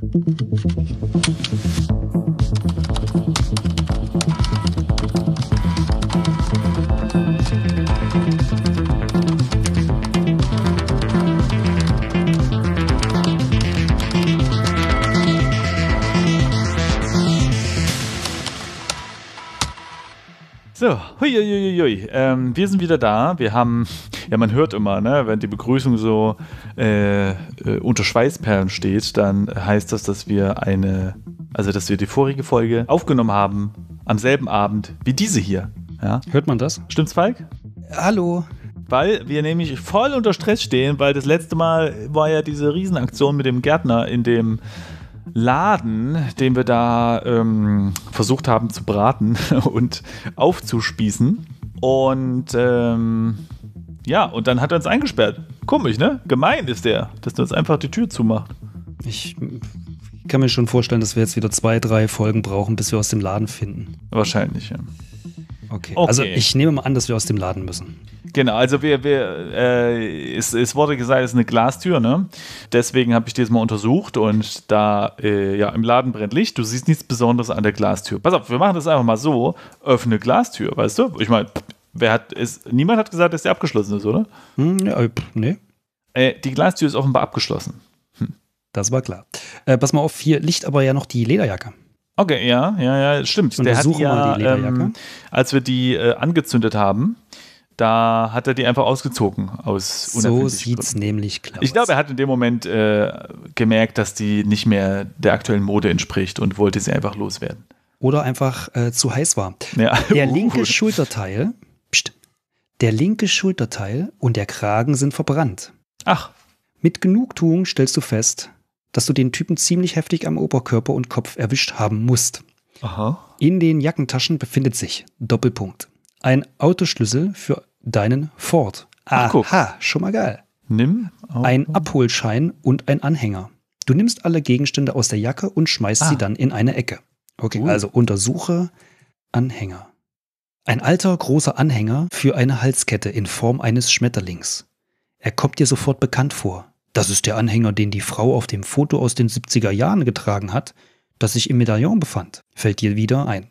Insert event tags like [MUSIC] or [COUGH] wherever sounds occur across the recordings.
フフフフ。Huiuiuiui. Ähm, wir sind wieder da. Wir haben, [LAUGHS] ja, man hört immer, ne, wenn die Begrüßung so äh, äh, unter Schweißperlen steht, dann heißt das, dass wir eine, also dass wir die vorige Folge aufgenommen haben am selben Abend wie diese hier. Ja? Hört man das? Stimmt's, Falk? Hallo. Weil wir nämlich voll unter Stress stehen, weil das letzte Mal war ja diese Riesenaktion mit dem Gärtner in dem Laden, den wir da ähm, versucht haben zu braten [LAUGHS] und aufzuspießen. Und ähm, ja, und dann hat er uns eingesperrt. Komisch, ne? Gemein ist der, dass er uns einfach die Tür zumacht. Ich kann mir schon vorstellen, dass wir jetzt wieder zwei, drei Folgen brauchen, bis wir aus dem Laden finden. Wahrscheinlich, ja. Okay. okay. Also ich nehme mal an, dass wir aus dem Laden müssen. Genau, also wir, wir äh, es, es, wurde gesagt, es ist eine Glastür, ne? Deswegen habe ich das mal untersucht und da, äh, ja, im Laden brennt Licht, du siehst nichts Besonderes an der Glastür. Pass auf, wir machen das einfach mal so, öffne Glastür, weißt du? Ich meine, wer hat es, niemand hat gesagt, dass die abgeschlossen ist, oder? Hm, ja, äh, nee. Äh, die Glastür ist offenbar abgeschlossen. Hm. Das war klar. Äh, pass mal auf, hier liegt aber ja noch die Lederjacke. Okay, ja, ja, ja, stimmt. der hat ja, ähm, als wir die äh, angezündet haben, da hat er die einfach ausgezogen aus So sieht's Gründen. nämlich klar. Ich glaube, er hat in dem Moment äh, gemerkt, dass die nicht mehr der aktuellen Mode entspricht und wollte sie einfach loswerden. Oder einfach äh, zu heiß war. Ja. [LAUGHS] Der uh. linke Schulterteil, pst, der linke Schulterteil und der Kragen sind verbrannt. Ach. Mit Genugtuung stellst du fest, dass du den Typen ziemlich heftig am Oberkörper und Kopf erwischt haben musst. Aha. In den Jackentaschen befindet sich Doppelpunkt. Ein Autoschlüssel für deinen Ford. Aha, schon mal geil. Nimm Auto. Oh, ein oh. Abholschein und ein Anhänger. Du nimmst alle Gegenstände aus der Jacke und schmeißt ah. sie dann in eine Ecke. Okay, uh. also untersuche Anhänger. Ein alter, großer Anhänger für eine Halskette in Form eines Schmetterlings. Er kommt dir sofort bekannt vor. Das ist der Anhänger, den die Frau auf dem Foto aus den 70er Jahren getragen hat, das sich im Medaillon befand, fällt dir wieder ein.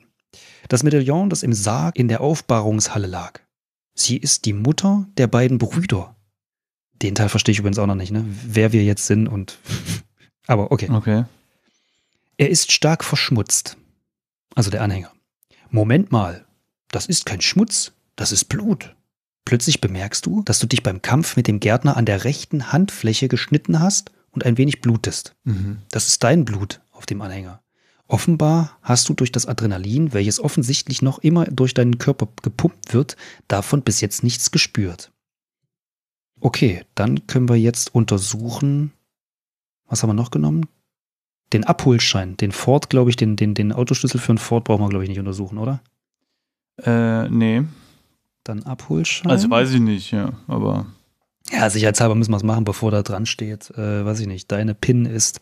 Das Medaillon, das im Sarg in der Aufbahrungshalle lag. Sie ist die Mutter der beiden Brüder. Den Teil verstehe ich übrigens auch noch nicht, ne? Wer wir jetzt sind und. [LAUGHS] Aber okay. Okay. Er ist stark verschmutzt. Also der Anhänger. Moment mal, das ist kein Schmutz, das ist Blut. Plötzlich bemerkst du, dass du dich beim Kampf mit dem Gärtner an der rechten Handfläche geschnitten hast und ein wenig blutest. Mhm. Das ist dein Blut auf dem Anhänger. Offenbar hast du durch das Adrenalin, welches offensichtlich noch immer durch deinen Körper gepumpt wird, davon bis jetzt nichts gespürt. Okay, dann können wir jetzt untersuchen. Was haben wir noch genommen? Den Abholschein, den Ford, glaube ich, den, den, den Autoschlüssel für einen Ford brauchen wir, glaube ich, nicht untersuchen, oder? Äh, nee dann Abholschein. Also weiß ich nicht, ja, aber. Ja, sicherheitshalber müssen wir es machen, bevor da dran steht, äh, weiß ich nicht, deine PIN ist.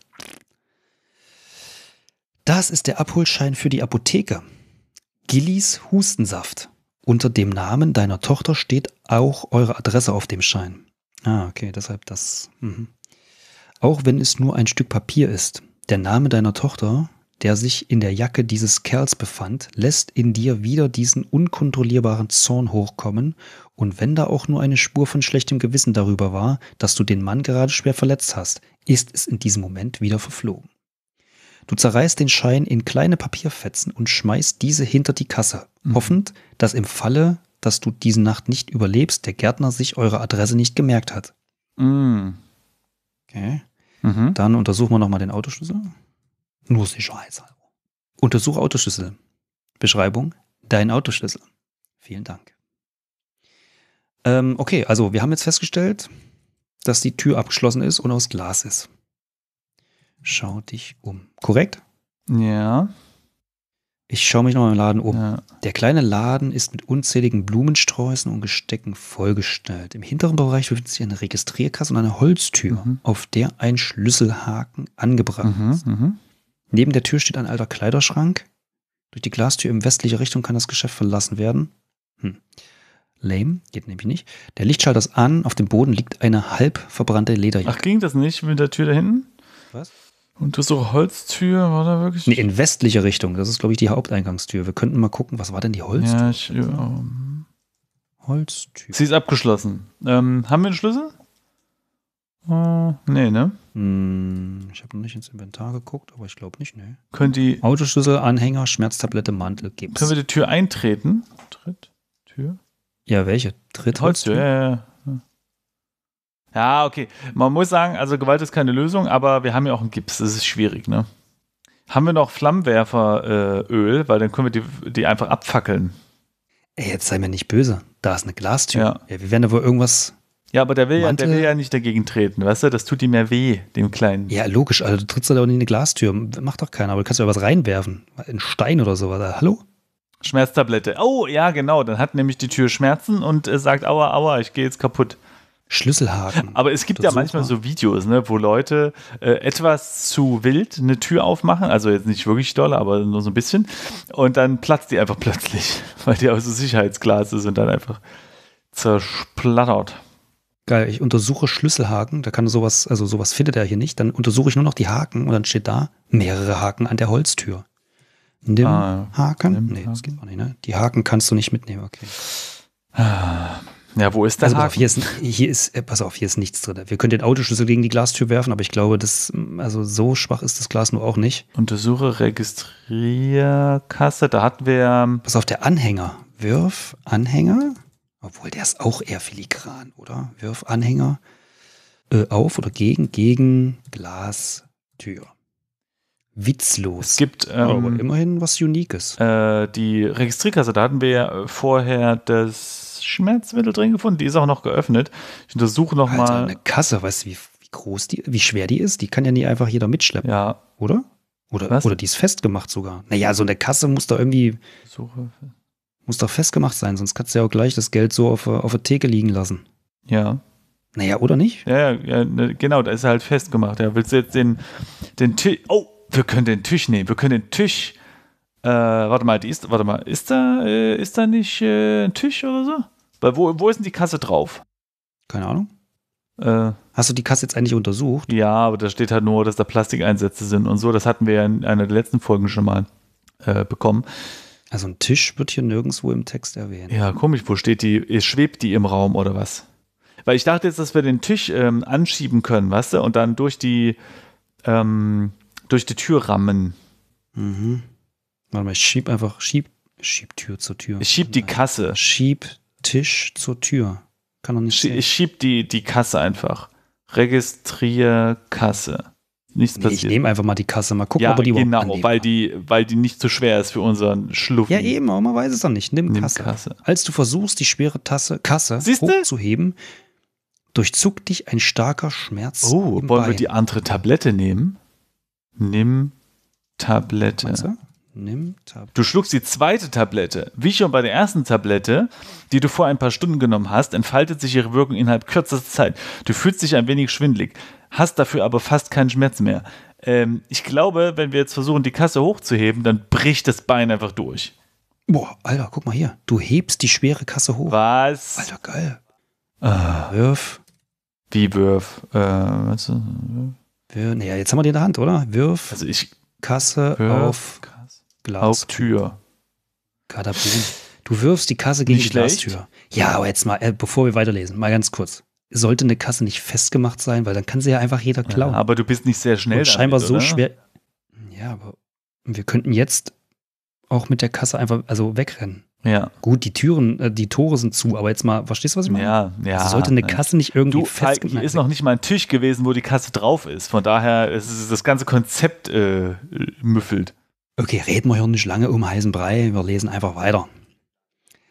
Das ist der Abholschein für die Apotheke. Gillis Hustensaft. Unter dem Namen deiner Tochter steht auch eure Adresse auf dem Schein. Ah, okay, deshalb das. Mhm. Auch wenn es nur ein Stück Papier ist. Der Name deiner Tochter der sich in der Jacke dieses Kerls befand, lässt in dir wieder diesen unkontrollierbaren Zorn hochkommen, und wenn da auch nur eine Spur von schlechtem Gewissen darüber war, dass du den Mann gerade schwer verletzt hast, ist es in diesem Moment wieder verflogen. Du zerreißt den Schein in kleine Papierfetzen und schmeißt diese hinter die Kasse, mhm. hoffend, dass im Falle, dass du diese Nacht nicht überlebst, der Gärtner sich eure Adresse nicht gemerkt hat. Mhm. Okay. Mhm. Dann untersuchen wir nochmal den Autoschlüssel. Nur sicherheitshalber. Untersuch Autoschlüssel. Beschreibung, dein Autoschlüssel. Vielen Dank. Ähm, okay, also wir haben jetzt festgestellt, dass die Tür abgeschlossen ist und aus Glas ist. Schau dich um. Korrekt? Ja. Ich schaue mich nochmal im Laden um. Ja. Der kleine Laden ist mit unzähligen Blumensträußen und Gestecken vollgestellt. Im hinteren Bereich befindet sich eine Registrierkasse und eine Holztür, mhm. auf der ein Schlüsselhaken angebracht mhm, ist. Mhm. Neben der Tür steht ein alter Kleiderschrank. Durch die Glastür in westliche Richtung kann das Geschäft verlassen werden. Hm. Lame, geht nämlich nicht. Der Lichtschalter ist an, auf dem Boden liegt eine halb verbrannte Lederjacke. Ach, ging das nicht mit der Tür da hinten? Was? Und du hast so Holztür, war da wirklich? Nee, in westliche Richtung. Das ist, glaube ich, die Haupteingangstür. Wir könnten mal gucken, was war denn die Holztür? Ja, ich, ja. Holztür. Sie ist abgeschlossen. Ähm, haben wir einen Schlüssel? Äh, nee, ne? Hm, ich habe noch nicht ins Inventar geguckt, aber ich glaube nicht, ne? Können die. Autoschlüssel, Anhänger, Schmerztablette, Mantel, Gips. Können wir die Tür eintreten? Tritt? Tür? Ja, welche? Tritt? Holztür, ja, ja, ja. Ja, okay. Man muss sagen, also Gewalt ist keine Lösung, aber wir haben ja auch einen Gips. Das ist schwierig, ne? Haben wir noch Flammenwerferöl, äh, weil dann können wir die, die einfach abfackeln. Ey, jetzt sei mir nicht böse. Da ist eine Glastür. Ja. ja wir werden da wohl irgendwas ja, aber der will, Mantel. ja, der will ja nicht dagegen treten, weißt du? Das tut ihm ja weh, dem Kleinen. Ja, logisch, also du trittst da auch nicht in eine Glastür. Macht doch keiner, aber du kannst ja was reinwerfen. Ein Stein oder sowas. Hallo? Schmerztablette. Oh, ja, genau. Dann hat nämlich die Tür Schmerzen und äh, sagt, aua, aua, ich gehe jetzt kaputt. Schlüsselhaken. Aber es gibt ja manchmal super. so Videos, ne, wo Leute äh, etwas zu wild eine Tür aufmachen, also jetzt nicht wirklich doll, aber nur so ein bisschen, und dann platzt die einfach plötzlich, [LAUGHS] weil die aus so Sicherheitsglas ist und dann einfach zersplattert geil, ich untersuche Schlüsselhaken, da kann sowas, also sowas findet er hier nicht, dann untersuche ich nur noch die Haken und dann steht da mehrere Haken an der Holztür. Nimm ah, Haken? Nimm nee, Haken. das geht auch nicht, ne? Die Haken kannst du nicht mitnehmen, okay. Ja, wo ist der also, Haken? Auf, hier ist, hier ist, äh, pass auf, hier ist nichts drin. Wir können den Autoschlüssel gegen die Glastür werfen, aber ich glaube, das, also so schwach ist das Glas nur auch nicht. Untersuche Registrierkasse, da hatten wir. Ähm, pass auf, der Anhänger. Wirf, Anhänger. Obwohl der ist auch eher filigran, oder? Wirf Anhänger äh, auf oder gegen, gegen Glastür. Witzlos. Es gibt ähm, aber immerhin was Uniques. Äh, die Registrierkasse, da hatten wir ja vorher das Schmerzmittel drin gefunden. Die ist auch noch geöffnet. Ich untersuche noch Alter, mal. Eine Kasse, weißt du, wie, wie groß die, wie schwer die ist? Die kann ja nicht einfach jeder mitschleppen. Ja. Oder? Oder, Was? oder die ist festgemacht sogar. Naja, so eine Kasse muss da irgendwie. Suche. Muss doch festgemacht sein, sonst kannst du ja auch gleich das Geld so auf, auf der Theke liegen lassen. Ja. Naja, oder nicht? Ja, ja, ja ne, genau, da ist er halt festgemacht. Ja, willst du jetzt den, den Tisch. Oh, wir können den Tisch nehmen. Wir können den Tisch. Äh, warte mal, die ist, warte mal, ist da, äh, ist da nicht äh, ein Tisch oder so? Weil wo, wo ist denn die Kasse drauf? Keine Ahnung. Äh. Hast du die Kasse jetzt eigentlich untersucht? Ja, aber da steht halt nur, dass da Plastikeinsätze sind und so. Das hatten wir ja in einer der letzten Folgen schon mal äh, bekommen. Also ein Tisch wird hier nirgendwo im Text erwähnt. Ja, komisch, wo steht die, schwebt die im Raum oder was? Weil ich dachte jetzt, dass wir den Tisch ähm, anschieben können, weißt du, und dann durch die, ähm, durch die Tür rammen. Mhm. Warte mal, ich schieb einfach, schieb, schieb Tür zur Tür. Ich schieb die Kasse. Schieb Tisch zur Tür. Kann doch nicht Ich schieb die, die Kasse einfach. Registrierkasse. Kasse nichts nee, passiert. Ich nehme einfach mal die Kasse, mal gucken, ja, ob er die überhaupt genau, weil die, weil die nicht zu so schwer ist für unseren Schluffi. Ja, eben, aber man weiß es doch nicht. Nimm, Nimm Kasse. Kasse. Als du versuchst, die schwere Tasse, Kasse Siehste? hochzuheben, durchzuckt dich ein starker Schmerz. Oh, wollen Bein. wir die andere Tablette nehmen? Nimm Tablette. Nimm Tablette. Du schluckst die zweite Tablette. Wie schon bei der ersten Tablette, die du vor ein paar Stunden genommen hast, entfaltet sich ihre Wirkung innerhalb kürzester Zeit. Du fühlst dich ein wenig schwindlig, hast dafür aber fast keinen Schmerz mehr. Ähm, ich glaube, wenn wir jetzt versuchen, die Kasse hochzuheben, dann bricht das Bein einfach durch. Boah, Alter, guck mal hier. Du hebst die schwere Kasse hoch. Was? Alter, geil. Ah. Wirf. Wie Wirf? Äh, was? Wirf. Naja, jetzt haben wir die in der Hand, oder? Wirf. Also ich. Kasse wirf. auf. Glas. Auf Tür. Kadabun. Du wirfst die Kasse gegen nicht die schlecht. Glastür. Ja, aber jetzt mal, äh, bevor wir weiterlesen, mal ganz kurz. Sollte eine Kasse nicht festgemacht sein, weil dann kann sie ja einfach jeder klauen. Ja, aber du bist nicht sehr schnell. Und damit, scheinbar so schwer. Ja, aber wir könnten jetzt auch mit der Kasse einfach also wegrennen. Ja. Gut, die Türen, äh, die Tore sind zu, aber jetzt mal, verstehst du, was ich meine? Ja, ja. Also sollte eine Kasse nicht irgendwie du, festgemacht Hier ist noch nicht mal ein Tisch gewesen, wo die Kasse drauf ist. Von daher ist das ganze Konzept äh, äh müffelt. Okay, reden wir hier nicht lange um heißen Brei, wir lesen einfach weiter.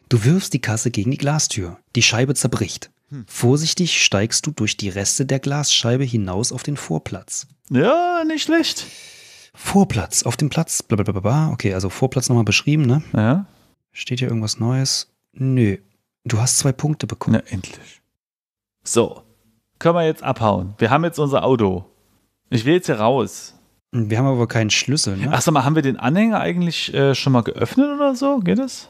Du wirfst die Kasse gegen die Glastür. Die Scheibe zerbricht. Hm. Vorsichtig steigst du durch die Reste der Glasscheibe hinaus auf den Vorplatz. Ja, nicht schlecht. Vorplatz, auf dem Platz, blablabla. Okay, also Vorplatz nochmal beschrieben, ne? Ja. Steht hier irgendwas Neues? Nö. Du hast zwei Punkte bekommen. Na, endlich. So. Können wir jetzt abhauen. Wir haben jetzt unser Auto. Ich will jetzt hier raus. Wir haben aber keinen Schlüssel. Ne? Ach, sag mal, haben wir den Anhänger eigentlich äh, schon mal geöffnet oder so? Geht das?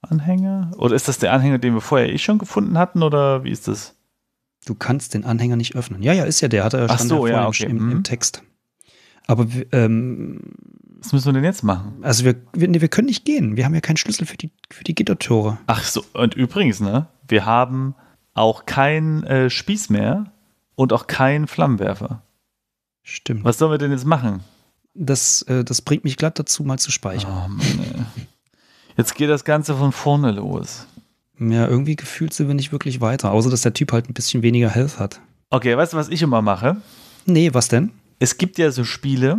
Anhänger? Oder ist das der Anhänger, den wir vorher eh schon gefunden hatten? Oder wie ist das? Du kannst den Anhänger nicht öffnen. Ja, ja, ist ja der. Hat er Ach so, ja, okay. im, im, mhm. Text. Aber ähm, was müssen wir denn jetzt machen? Also wir, wir, nee, wir können nicht gehen. Wir haben ja keinen Schlüssel für die, für die Gittertore. Ach so, und übrigens, ne? Wir haben auch keinen äh, Spieß mehr und auch keinen Flammenwerfer. Stimmt. Was sollen wir denn jetzt machen? Das, äh, das bringt mich glatt dazu, mal zu speichern. Oh, Mann, jetzt geht das Ganze von vorne los. Ja, irgendwie gefühlt sind wir nicht wirklich weiter, außer dass der Typ halt ein bisschen weniger Health hat. Okay, weißt du, was ich immer mache? Nee, was denn? Es gibt ja so Spiele,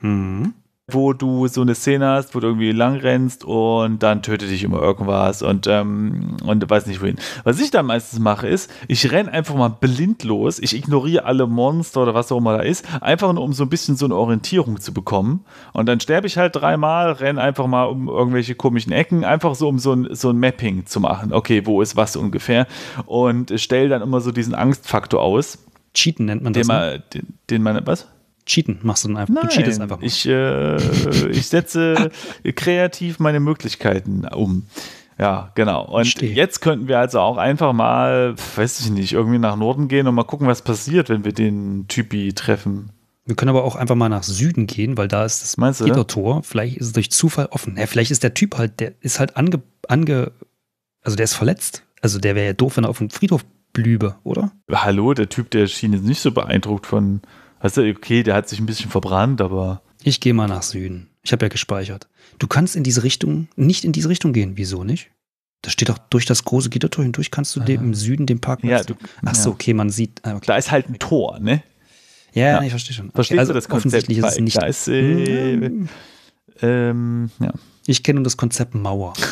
mhm wo du so eine Szene hast, wo du irgendwie lang rennst und dann tötet dich immer irgendwas und, ähm, und weiß nicht wohin. Was ich dann meistens mache, ist, ich renne einfach mal blind los. Ich ignoriere alle Monster oder was auch immer da ist, einfach nur um so ein bisschen so eine Orientierung zu bekommen. Und dann sterbe ich halt dreimal, renne einfach mal um irgendwelche komischen Ecken, einfach so, um so ein, so ein Mapping zu machen. Okay, wo ist was ungefähr? Und stelle dann immer so diesen Angstfaktor aus. Cheaten nennt man das. Den, ne? den, den man, was? Cheaten machst du dann einfach. Nein, du cheatest einfach. Mal. Ich, äh, ich setze [LAUGHS] kreativ meine Möglichkeiten um. Ja, genau. Und Verstehe. jetzt könnten wir also auch einfach mal, weiß ich nicht, irgendwie nach Norden gehen und mal gucken, was passiert, wenn wir den Typi treffen. Wir können aber auch einfach mal nach Süden gehen, weil da ist das Meinst ne? Vielleicht ist es durch Zufall offen. Ja, vielleicht ist der Typ halt, der ist halt ange, ange also der ist verletzt. Also der wäre ja doof, wenn er auf dem Friedhof blübe, oder? Hallo, der Typ, der schien jetzt nicht so beeindruckt von Weißt du, okay, der hat sich ein bisschen verbrannt, aber. Ich gehe mal nach Süden. Ich habe ja gespeichert. Du kannst in diese Richtung, nicht in diese Richtung gehen. Wieso nicht? Da steht doch durch das große Gittertor hindurch, kannst du ah. dem, im Süden den Park Ja, du, Ach so, okay, man sieht. Ah, okay. Da ist halt ein Tor, ne? Ja, ja. ich verstehe schon. Okay, Verstehst also du das Konzept? Offensichtlich ist es nicht. Da ist, äh, mm. ähm, ja. Ich kenne nur das Konzept Mauer. [LAUGHS]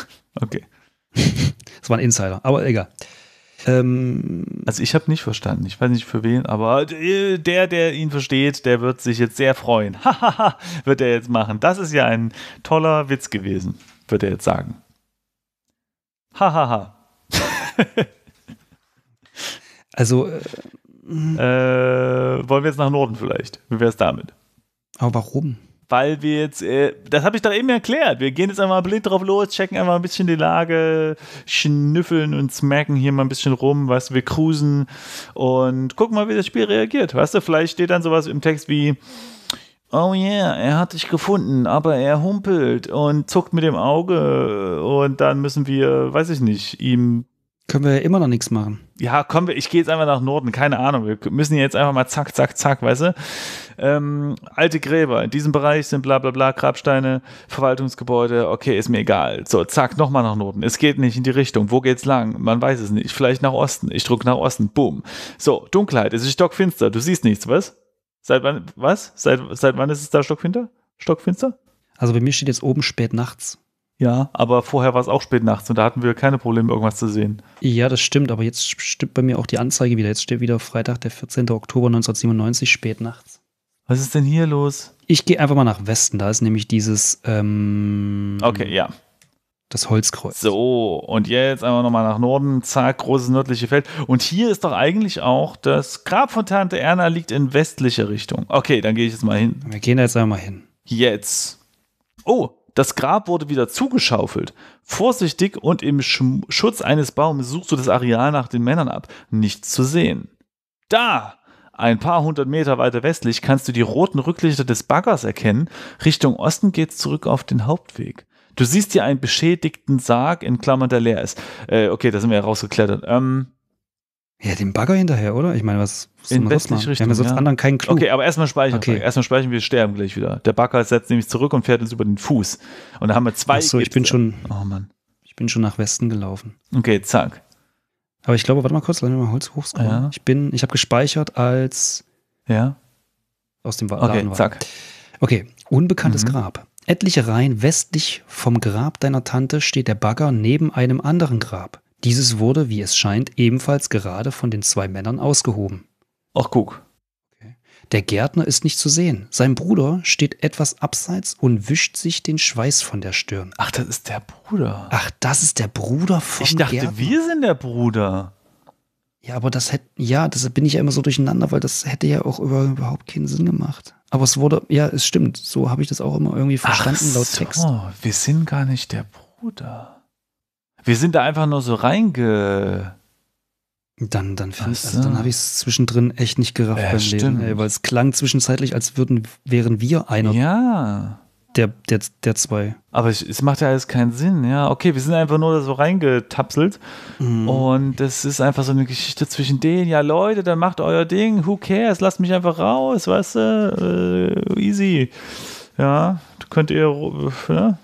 Okay. [LAUGHS] das war ein Insider, aber egal. Ähm, also ich habe nicht verstanden. Ich weiß nicht für wen, aber äh, der, der ihn versteht, der wird sich jetzt sehr freuen. [LAUGHS] wird er jetzt machen. Das ist ja ein toller Witz gewesen, wird er jetzt sagen. Hahaha. [LAUGHS] also äh, äh, wollen wir jetzt nach Norden vielleicht? Wie wäre es damit? Aber warum? weil wir jetzt, äh, das habe ich doch eben erklärt, wir gehen jetzt einmal blind drauf los, checken einmal ein bisschen die Lage, schnüffeln und smacken hier mal ein bisschen rum, was wir cruisen und gucken mal, wie das Spiel reagiert, weißt du, vielleicht steht dann sowas im Text wie, Oh yeah, er hat dich gefunden, aber er humpelt und zuckt mit dem Auge und dann müssen wir, weiß ich nicht, ihm können wir ja immer noch nichts machen. Ja, komm, ich gehe jetzt einfach nach Norden, keine Ahnung. Wir müssen jetzt einfach mal zack, zack, zack, weißt du? Ähm, alte Gräber, in diesem Bereich sind bla bla bla, Grabsteine, Verwaltungsgebäude, okay, ist mir egal. So, zack, nochmal nach Norden. Es geht nicht in die Richtung. Wo geht's lang? Man weiß es nicht. Vielleicht nach Osten. Ich drücke nach Osten. Boom. So, Dunkelheit, es ist stockfinster. Du siehst nichts, was? Seit wann, was? Seit, seit wann ist es da stockfinster? Stockfinster? Also bei mir steht jetzt oben spät nachts. Ja, aber vorher war es auch spät nachts und da hatten wir keine Probleme, irgendwas zu sehen. Ja, das stimmt, aber jetzt stimmt bei mir auch die Anzeige wieder. Jetzt steht wieder Freitag, der 14. Oktober 1997, spät nachts. Was ist denn hier los? Ich gehe einfach mal nach Westen, da ist nämlich dieses. Ähm, okay, ja. Das Holzkreuz. So, und jetzt einfach nochmal nach Norden, zack, großes nördliche Feld. Und hier ist doch eigentlich auch das Grab von Tante Erna liegt in westlicher Richtung. Okay, dann gehe ich jetzt mal hin. Wir gehen da jetzt einfach mal hin. Jetzt. Oh, das Grab wurde wieder zugeschaufelt. Vorsichtig und im Schm Schutz eines Baumes suchst du das Areal nach den Männern ab. Nichts zu sehen. Da! Ein paar hundert Meter weiter westlich kannst du die roten Rücklichter des Baggers erkennen. Richtung Osten geht's zurück auf den Hauptweg. Du siehst hier einen beschädigten Sarg in Klammern, der leer ist. Äh, okay, da sind wir ja rausgeklettert. Ähm, ja, den Bagger hinterher, oder? Ich meine, was ist man sonst machen? Richtung, Wir haben ja sonst ja. anderen keinen Clou. Okay, aber erstmal speichern. Okay. Erstmal speichern, wir sterben gleich wieder. Der Bagger setzt nämlich zurück und fährt uns über den Fuß. Und da haben wir zwei. Achso, ich bin schon. Oh Mann. Ich bin schon nach Westen gelaufen. Okay, zack. Aber ich glaube, warte mal kurz, lass mich mal Holz hochscrollen. Ja. Ich bin, ich habe gespeichert als. Ja. Aus dem Laden Okay, zack. Okay, unbekanntes mhm. Grab. Etliche Reihen westlich vom Grab deiner Tante steht der Bagger neben einem anderen Grab. Dieses wurde, wie es scheint, ebenfalls gerade von den zwei Männern ausgehoben. Ach guck. Der Gärtner ist nicht zu sehen. Sein Bruder steht etwas abseits und wischt sich den Schweiß von der Stirn. Ach, das ist der Bruder. Ach, das ist der Bruder von Ich dachte, Gärtner. wir sind der Bruder. Ja, aber das hätte, ja, deshalb bin ich ja immer so durcheinander, weil das hätte ja auch überhaupt keinen Sinn gemacht. Aber es wurde, ja, es stimmt, so habe ich das auch immer irgendwie verstanden Ach laut so, Text. Wir sind gar nicht der Bruder. Wir sind da einfach nur so reinge. Dann, dann, also, dann habe ich es zwischendrin echt nicht gerafft äh, beim stimmt. ey, weil es klang zwischenzeitlich, als würden, wären wir einer ja. der, der, der zwei. Aber ich, es macht ja alles keinen Sinn, ja. Okay, wir sind einfach nur so reingetapselt mhm. und das ist einfach so eine Geschichte zwischen denen, ja Leute, dann macht euer Ding, who cares, lasst mich einfach raus, weißt du, äh, easy. Ja, könnt ihr, äh, ja,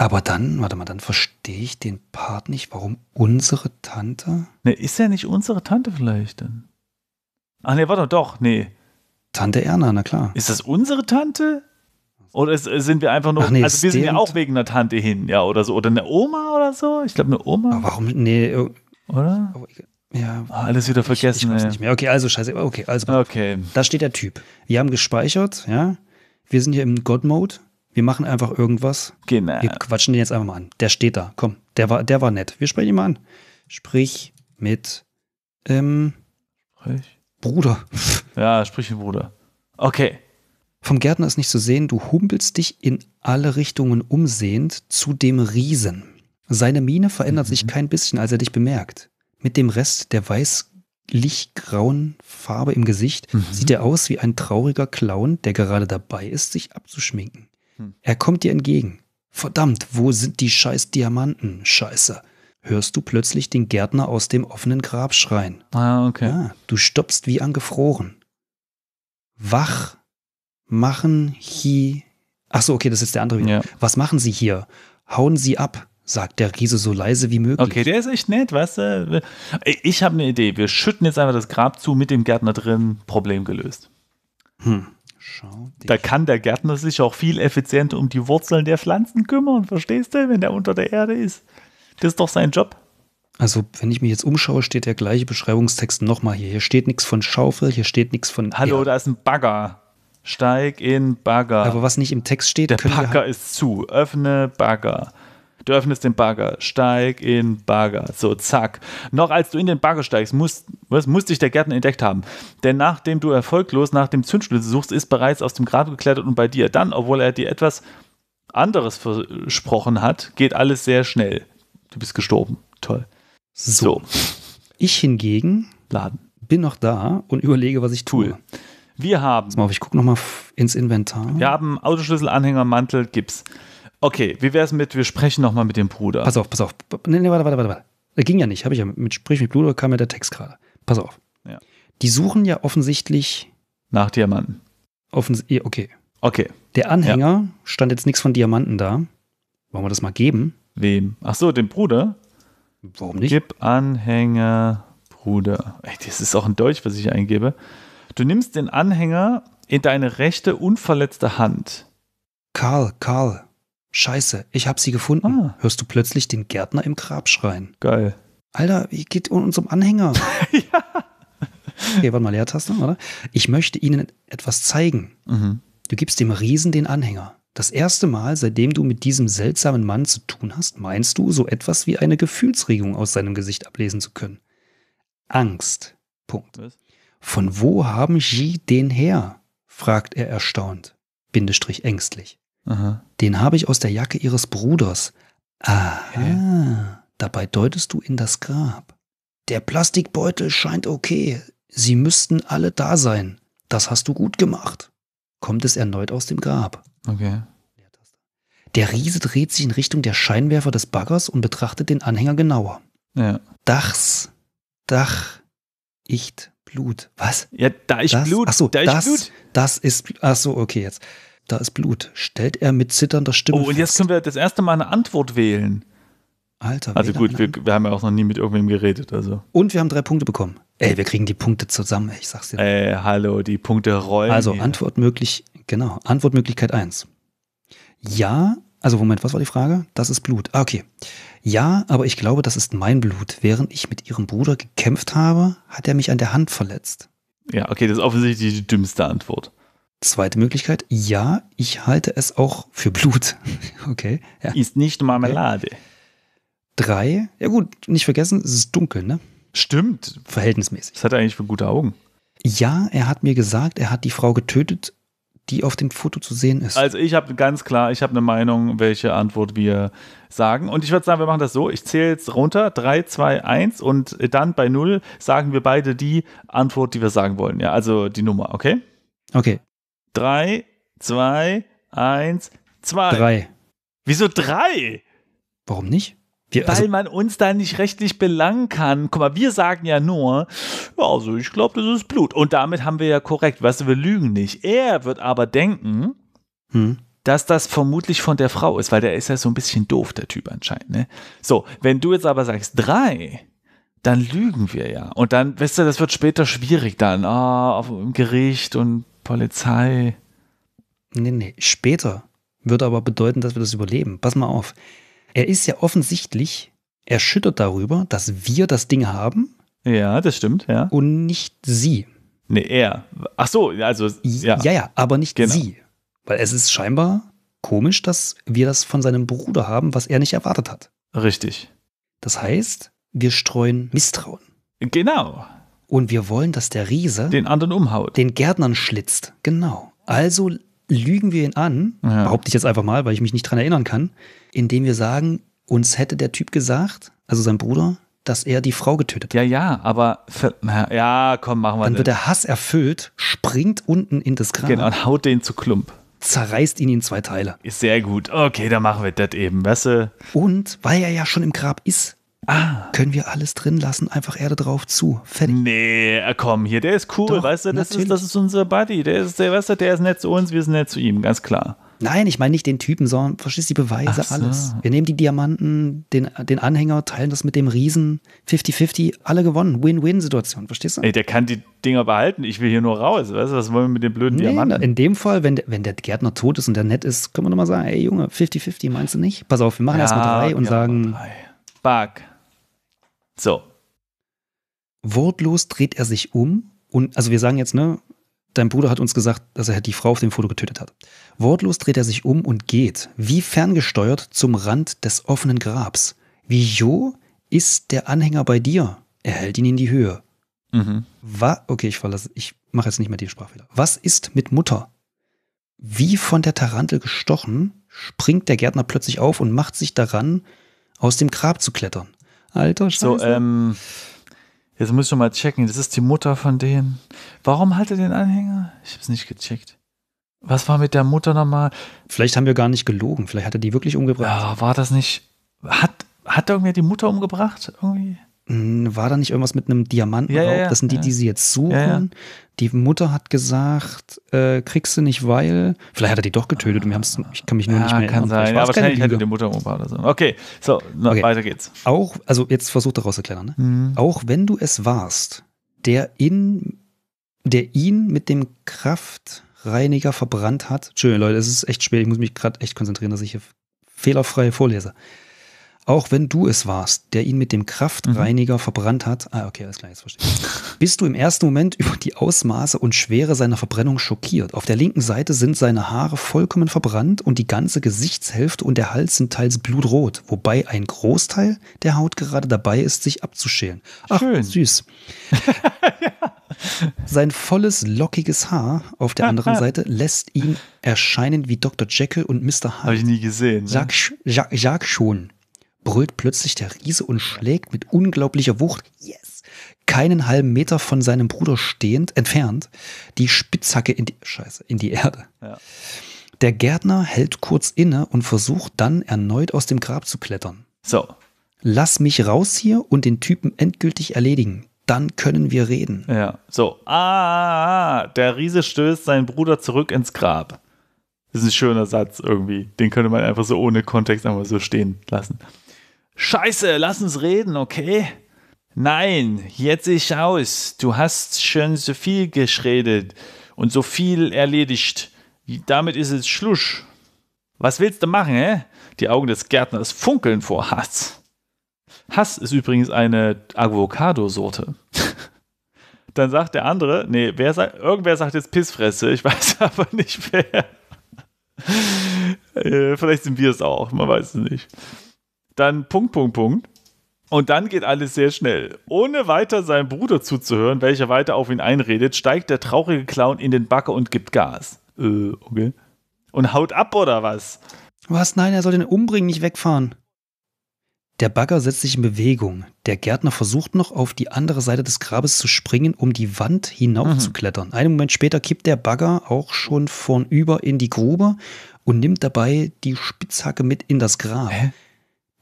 aber dann, warte mal, dann verstehe ich den Part nicht, warum unsere Tante. Ne, ist er nicht unsere Tante vielleicht dann. Ach ne, warte, doch, nee. Tante Erna, na klar. Ist das unsere Tante? Oder ist, sind wir einfach nur. Ach Nee, also wir sind ja auch wegen einer Tante hin, ja, oder so. Oder eine Oma oder so? Ich glaube, eine Oma. Aber warum? Nee. Oh. Oder? Ja. Ah, alles wieder vergessen. Ich, ich ey. nicht mehr. Okay, also scheiße. Okay, also. Okay. Da steht der Typ. Wir haben gespeichert, ja. Wir sind hier im God-Mode. Wir machen einfach irgendwas. Genau. Wir quatschen den jetzt einfach mal an. Der steht da. Komm, der war, der war nett. Wir sprechen ihn mal an. Sprich mit ähm, sprich. Bruder. [LAUGHS] Ja, sprich mit Bruder. Okay. Vom Gärtner ist nicht zu sehen, du humpelst dich in alle Richtungen umsehend zu dem Riesen. Seine Miene verändert mhm. sich kein bisschen, als er dich bemerkt. Mit dem Rest der weiß-lichtgrauen Farbe im Gesicht mhm. sieht er aus wie ein trauriger Clown, der gerade dabei ist, sich abzuschminken. Er kommt dir entgegen. Verdammt, wo sind die scheiß Diamanten? Scheiße. Hörst du plötzlich den Gärtner aus dem offenen Grab schreien. Ah, okay. Ja, ah, du stoppst wie angefroren. Wach machen hi. Achso, okay, das ist der andere wieder. Ja. Was machen sie hier? Hauen sie ab, sagt der Riese so leise wie möglich. Okay, der ist echt nett, weißt du? Ich habe eine Idee. Wir schütten jetzt einfach das Grab zu mit dem Gärtner drin. Problem gelöst. Hm. Da kann der Gärtner sich auch viel effizienter um die Wurzeln der Pflanzen kümmern, verstehst du, wenn der unter der Erde ist. Das ist doch sein Job. Also, wenn ich mich jetzt umschaue, steht der gleiche Beschreibungstext nochmal hier. Hier steht nichts von Schaufel, hier steht nichts von. Hallo, ja. da ist ein Bagger. Steig in Bagger. Aber was nicht im Text steht, der Bagger halt ist zu. Öffne Bagger. Du öffnest den Bagger. Steig in Bagger. So, zack. Noch als du in den Bagger steigst, muss, muss dich der Gärtner entdeckt haben. Denn nachdem du erfolglos nach dem Zündschlüssel suchst, ist bereits aus dem Grab geklettert und bei dir. Dann, obwohl er dir etwas anderes versprochen hat, geht alles sehr schnell. Du bist gestorben. Toll. So. so. Ich hingegen Laden. bin noch da und überlege, was ich tue. Cool. Wir haben. mal auf, ich gucke nochmal ins Inventar. Wir haben Autoschlüssel, Anhänger, Mantel, Gips. Okay, wie wäre es mit, wir sprechen nochmal mit dem Bruder? Pass auf, pass auf. Nee, nee, warte, warte, warte. Das ging ja nicht. Habe ich ja mit Sprich mit Bruder kam ja der Text gerade. Pass auf. Ja. Die suchen ja offensichtlich. Nach Diamanten. Offens eh, okay. Okay. Der Anhänger ja. stand jetzt nichts von Diamanten da. Wollen wir das mal geben? Wem? Ach so, dem Bruder? Warum nicht? Gib Anhänger Bruder. Ey, das ist auch in Deutsch, was ich eingebe. Du nimmst den Anhänger in deine rechte unverletzte Hand. Karl, Karl, Scheiße, ich hab sie gefunden. Ah. Hörst du plötzlich den Gärtner im Grab schreien. Geil. Alter, wie geht unserem Anhänger? [LAUGHS] ja. [LAUGHS] Okay, warte mal, Leertaste, oder? Ich möchte Ihnen etwas zeigen. Mhm. Du gibst dem Riesen den Anhänger. Das erste Mal, seitdem du mit diesem seltsamen Mann zu tun hast, meinst du, so etwas wie eine Gefühlsregung aus seinem Gesicht ablesen zu können. Angst. Punkt. Was? Von wo haben Sie den her? fragt er erstaunt, bindestrich ängstlich. Aha. Den habe ich aus der Jacke ihres Bruders. Aha. Ja. Dabei deutest du in das Grab. Der Plastikbeutel scheint okay. Sie müssten alle da sein. Das hast du gut gemacht. Kommt es erneut aus dem Grab. Okay. Der Riese dreht sich in Richtung der Scheinwerfer des Baggers und betrachtet den Anhänger genauer. Ja. Dachs. Dach. Icht. Blut. Was? Ja, da ist das, Blut. Achso, da ist das, Blut. Das ist. Achso, okay, jetzt da ist Blut, stellt er mit zitternder Stimme. Oh, und fest. jetzt können wir das erste Mal eine Antwort wählen. Alter, also gut, ne? wir, wir, haben ja auch noch nie mit irgendwem geredet. Also. Und wir haben drei Punkte bekommen. Ey, wir kriegen die Punkte zusammen, ich sag's dir. Ey, hallo, die Punkte rollen. Also, Antwortmöglich, genau, Antwortmöglichkeit 1. Ja, also Moment, was war die Frage? Das ist Blut. Ah, okay. Ja, aber ich glaube, das ist mein Blut. Während ich mit ihrem Bruder gekämpft habe, hat er mich an der Hand verletzt. Ja, okay, das ist offensichtlich die dümmste Antwort. Zweite Möglichkeit, ja, ich halte es auch für Blut. [LAUGHS] Okay. Ja. Ist nicht Marmelade. Drei, ja gut, nicht vergessen, es ist dunkel, ne? Stimmt. Verhältnismäßig. Das hat er eigentlich für gute Augen. Ja, er hat mir gesagt, er hat die Frau getötet, die auf dem Foto zu sehen ist. Also ich habe ganz klar, ich habe eine Meinung, welche Antwort wir sagen. Und ich würde sagen, wir machen das so. Ich zähle jetzt runter, 3, 2, 1 und dann bei 0 sagen wir beide die Antwort, die wir sagen wollen. Ja, also die Nummer, okay? Okay. Drei, zwei, eins, zwei. Drei. Wieso drei? Warum nicht? Wir, Weil also, man uns da nicht rechtlich belangen kann. Guck mal, wir sagen ja nur, also ich glaube, das ist Blut. Und damit haben wir ja korrekt, weißt du, wir lügen nicht. Er wird aber denken, hm dass das vermutlich von der Frau ist, weil der ist ja so ein bisschen doof, der Typ anscheinend. Ne? So, wenn du jetzt aber sagst drei, dann lügen wir ja. Und dann, weißt du, das wird später schwierig dann, ah, auf, im Gericht und Polizei. Nee, nee, später. Würde aber bedeuten, dass wir das überleben. Pass mal auf. Er ist ja offensichtlich erschüttert darüber, dass wir das Ding haben. Ja, das stimmt, ja. Und nicht sie. Nee, er. Ach so, also. Ja, ja, ja aber nicht genau. sie. Weil es ist scheinbar komisch, dass wir das von seinem Bruder haben, was er nicht erwartet hat. Richtig. Das heißt, wir streuen Misstrauen. Genau. Und wir wollen, dass der Riese den anderen umhaut. Den Gärtnern schlitzt. Genau. Also lügen wir ihn an, ja. behaupte ich jetzt einfach mal, weil ich mich nicht dran erinnern kann, indem wir sagen, uns hätte der Typ gesagt, also sein Bruder, dass er die Frau getötet hat. Ja, ja, aber für, ja, komm, machen wir Dann den. wird der Hass erfüllt, springt unten in das Grab. Genau, und haut den zu Klump. Zerreißt ihn in zwei Teile. Ist sehr gut. Okay, dann machen wir das eben, weißt du? Und weil er ja schon im Grab ist, Ah. Können wir alles drin lassen, einfach Erde drauf zu. Fertig. Nee, äh, komm, hier, der ist cool, Doch, weißt du, das ist, das ist unser Buddy. Der ist, der, weißt du, der ist nett zu uns, wir sind nett zu ihm, ganz klar. Nein, ich meine nicht den Typen, sondern verstehst du die Beweise, so. alles. Wir nehmen die Diamanten, den, den Anhänger, teilen das mit dem Riesen. 50-50, alle gewonnen. Win-Win-Situation, verstehst du? Ey, der kann die Dinger behalten. Ich will hier nur raus. Weißt du, was wollen wir mit den blöden nee, Diamanten? In dem Fall, wenn, wenn der Gärtner tot ist und der nett ist, können wir nochmal sagen: Ey, Junge, 50-50, meinst du nicht? Pass auf, wir machen ja, erstmal drei und ja, sagen: drei. Bug. So. Wortlos dreht er sich um und, also wir sagen jetzt, ne, dein Bruder hat uns gesagt, dass er die Frau auf dem Foto getötet hat. Wortlos dreht er sich um und geht, wie ferngesteuert, zum Rand des offenen Grabs. Wie Jo ist der Anhänger bei dir? Er hält ihn in die Höhe. Mhm. Wa okay, ich verlasse, ich mache jetzt nicht mehr den Sprachfehler. Was ist mit Mutter? Wie von der Tarantel gestochen, springt der Gärtner plötzlich auf und macht sich daran, aus dem Grab zu klettern. Alter Scheiße. So, ähm, jetzt müssen wir mal checken. Das ist die Mutter von denen. Warum hatte den Anhänger? Ich habe es nicht gecheckt. Was war mit der Mutter nochmal? Vielleicht haben wir gar nicht gelogen. Vielleicht hat er die wirklich umgebracht. Ja, war das nicht. Hat, hat irgendwer die Mutter umgebracht? Irgendwie? Hm, war da nicht irgendwas mit einem Diamantenraub? Ja, ja, das sind die, ja. die sie jetzt suchen. Die Mutter hat gesagt, äh, kriegst du nicht, weil. Vielleicht hat er die doch getötet und wir haben es. Ich kann mich nur nicht mehr kann erinnern. Sein. Ja, wahrscheinlich hätte die Mutter Opa oder so. Okay, so, na, okay. weiter geht's. Auch, also jetzt versucht daraus zu klettern, ne? Mhm. Auch wenn du es warst, der in, der ihn mit dem Kraftreiniger verbrannt hat. Entschuldigung, Leute, es ist echt spät. Ich muss mich gerade echt konzentrieren, dass ich hier fehlerfrei vorlese. Auch wenn du es warst, der ihn mit dem Kraftreiniger mhm. verbrannt hat. Ah, okay, alles klar, jetzt verstehe ich. [LAUGHS] Bist du im ersten Moment über die Ausmaße und Schwere seiner Verbrennung schockiert. Auf der linken Seite sind seine Haare vollkommen verbrannt und die ganze Gesichtshälfte und der Hals sind teils blutrot, wobei ein Großteil der Haut gerade dabei ist, sich abzuschälen. Ach, Schön. süß. [LAUGHS] Sein volles, lockiges Haar auf der anderen [LAUGHS] Seite lässt ihn erscheinen wie Dr. Jekyll und Mr. Hyde. Habe ich nie gesehen. Ne? Sag, sag, sag schon brüllt plötzlich der Riese und schlägt mit unglaublicher Wucht, yes, keinen halben Meter von seinem Bruder stehend, entfernt, die Spitzhacke in die, Scheiße, in die Erde. Ja. Der Gärtner hält kurz inne und versucht dann erneut aus dem Grab zu klettern. So. Lass mich raus hier und den Typen endgültig erledigen. Dann können wir reden. Ja, so. Ah, ah, ah. der Riese stößt seinen Bruder zurück ins Grab. Das ist ein schöner Satz irgendwie. Den könnte man einfach so ohne Kontext einfach so stehen lassen. Scheiße, lass uns reden, okay? Nein, jetzt ich aus. Du hast schon so viel geschredet und so viel erledigt. Damit ist es Schluss. Was willst du machen, hä? Die Augen des Gärtners funkeln vor Hass. Hass ist übrigens eine Avocado-Sorte. [LAUGHS] Dann sagt der andere, nee, wer sagt, irgendwer sagt jetzt Pissfresse, ich [LAUGHS] weiß aber nicht wer. Äh, vielleicht sind wir es auch, man weiß es nicht dann Punkt, Punkt, Punkt. Und dann geht alles sehr schnell. Ohne weiter seinem Bruder zuzuhören, welcher weiter auf ihn einredet, steigt der traurige Clown in den Backer und gibt Gas. Äh, okay. Und haut ab oder was? Was? Nein, er soll den umbringen, nicht wegfahren. Der Bagger setzt sich in Bewegung. Der Gärtner versucht noch auf die andere Seite des Grabes zu springen, um die Wand hinaufzuklettern. Mhm. Einen Moment später kippt der Bagger auch schon vornüber in die Grube und nimmt dabei die Spitzhacke mit in das Grab. Hä?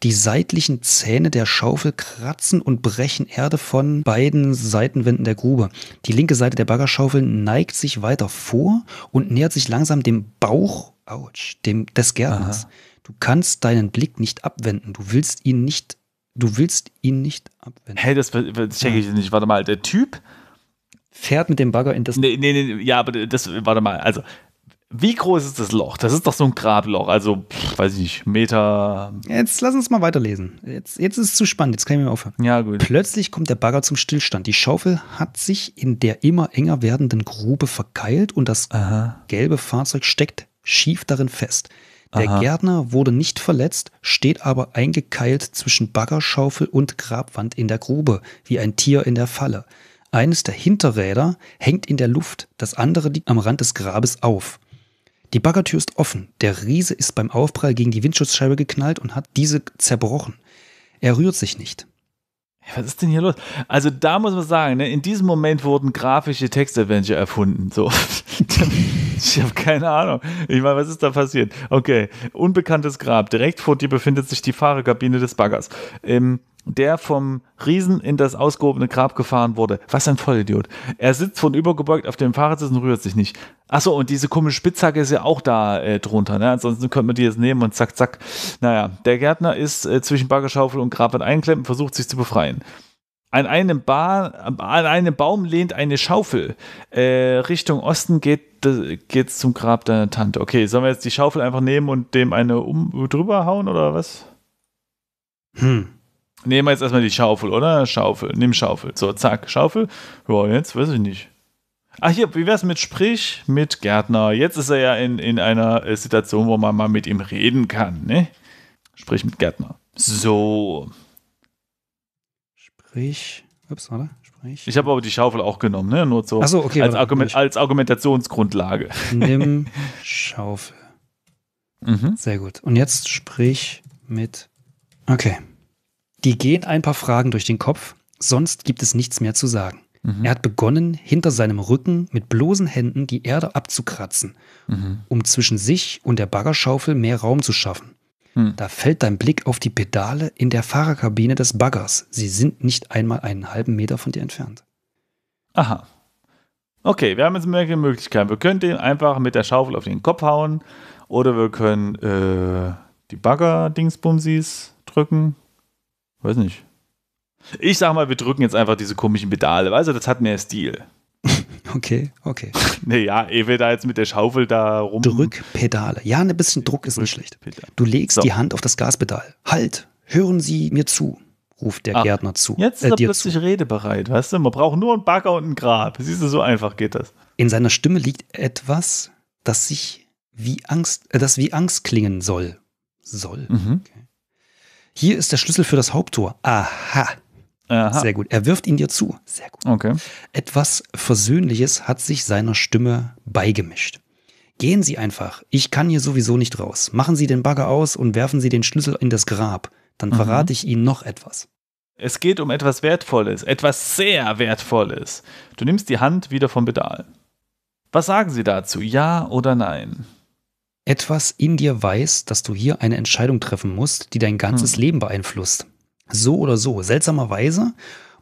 Die seitlichen Zähne der Schaufel kratzen und brechen Erde von beiden Seitenwänden der Grube. Die linke Seite der Baggerschaufel neigt sich weiter vor und nähert sich langsam dem Bauch ouch, dem, des Gärtners. Aha. Du kannst deinen Blick nicht abwenden. Du willst ihn nicht, du willst ihn nicht abwenden. Hey, das, das checke ich nicht. Warte mal, der Typ fährt mit dem Bagger in das. Nee, nee, nee, ja, aber das, warte mal. Also, wie groß ist das Loch? Das ist doch so ein Grabloch, also pff, weiß ich nicht, Meter. Jetzt lass uns mal weiterlesen. Jetzt, jetzt ist es zu spannend, jetzt kann ich mir aufhören. Ja, gut. Plötzlich kommt der Bagger zum Stillstand. Die Schaufel hat sich in der immer enger werdenden Grube verkeilt und das Aha. gelbe Fahrzeug steckt schief darin fest. Der Aha. Gärtner wurde nicht verletzt, steht aber eingekeilt zwischen Baggerschaufel und Grabwand in der Grube, wie ein Tier in der Falle. Eines der Hinterräder hängt in der Luft, das andere liegt am Rand des Grabes auf. Die Baggertür ist offen. Der Riese ist beim Aufprall gegen die Windschutzscheibe geknallt und hat diese zerbrochen. Er rührt sich nicht. Was ist denn hier los? Also da muss man sagen, ne, in diesem Moment wurden grafische Textadventure erfunden. So. [LAUGHS] ich habe keine Ahnung. Ich meine, was ist da passiert? Okay, unbekanntes Grab. Direkt vor dir befindet sich die Fahrerkabine des Baggers. Ähm, der vom Riesen in das ausgehobene Grab gefahren wurde. Was ein Vollidiot. Er sitzt von übergebeugt auf dem Fahrradsitz und rührt sich nicht. Achso, und diese komische Spitzhacke ist ja auch da äh, drunter. Ne? Ansonsten könnte man die jetzt nehmen und zack, zack. Naja, der Gärtner ist äh, zwischen Baggerschaufel und Grab mit einklemmen, versucht sich zu befreien. An einem, ba an einem Baum lehnt eine Schaufel. Äh, Richtung Osten geht äh, es zum Grab deiner Tante. Okay, sollen wir jetzt die Schaufel einfach nehmen und dem eine um drüber hauen oder was? Hm nehmen wir jetzt erstmal die Schaufel, oder? Schaufel, nimm Schaufel. So, zack, Schaufel. Ja, jetzt weiß ich nicht. Ach hier, wie wär's mit Sprich mit Gärtner? Jetzt ist er ja in, in einer äh, Situation, wo man mal mit ihm reden kann, ne? Sprich mit Gärtner. So. Sprich. Ups, warte. Sprich. Ich habe aber die Schaufel auch genommen, ne? Nur so, so okay, als, Argument, als Argumentationsgrundlage. Nimm [LAUGHS] Schaufel. Mhm. Sehr gut. Und jetzt sprich mit. Okay. Die gehen ein paar Fragen durch den Kopf, sonst gibt es nichts mehr zu sagen. Mhm. Er hat begonnen, hinter seinem Rücken mit bloßen Händen die Erde abzukratzen, mhm. um zwischen sich und der Baggerschaufel mehr Raum zu schaffen. Hm. Da fällt dein Blick auf die Pedale in der Fahrerkabine des Baggers. Sie sind nicht einmal einen halben Meter von dir entfernt. Aha. Okay, wir haben jetzt mehrere Möglichkeiten. Wir können den einfach mit der Schaufel auf den Kopf hauen oder wir können äh, die Bagger-Dingsbumsis drücken. Weiß nicht. Ich sag mal, wir drücken jetzt einfach diese komischen Pedale. Weißt du, das hat mehr Stil. [LAUGHS] Okay, okay. [LAUGHS] Naja, ehe wir da jetzt mit der Schaufel da rum. Drückpedale. Ja, ein ne, bisschen Druck ist nicht schlecht. Du legst so. die Hand auf das Gaspedal. Halt, hören Sie mir zu, ruft der Ach, Gärtner zu. Jetzt äh, ist er plötzlich zu. redebereit, weißt du? Man braucht nur einen Bagger und ein Grab. Siehst du, so einfach geht das. In seiner Stimme liegt etwas, das sich wie Angst, äh, das wie Angst klingen soll. Soll. Mhm. Okay. Hier ist der Schlüssel für das Haupttor. Aha. Aha. Sehr gut. Er wirft ihn dir zu. Sehr gut. Okay. Etwas Versöhnliches hat sich seiner Stimme beigemischt. Gehen Sie einfach. Ich kann hier sowieso nicht raus. Machen Sie den Bagger aus und werfen Sie den Schlüssel in das Grab. Dann mhm. verrate ich Ihnen noch etwas. Es geht um etwas Wertvolles, etwas sehr Wertvolles. Du nimmst die Hand wieder vom Pedal. Was sagen Sie dazu? Ja oder nein? etwas in dir weiß, dass du hier eine Entscheidung treffen musst, die dein ganzes hm. Leben beeinflusst. So oder so. Seltsamerweise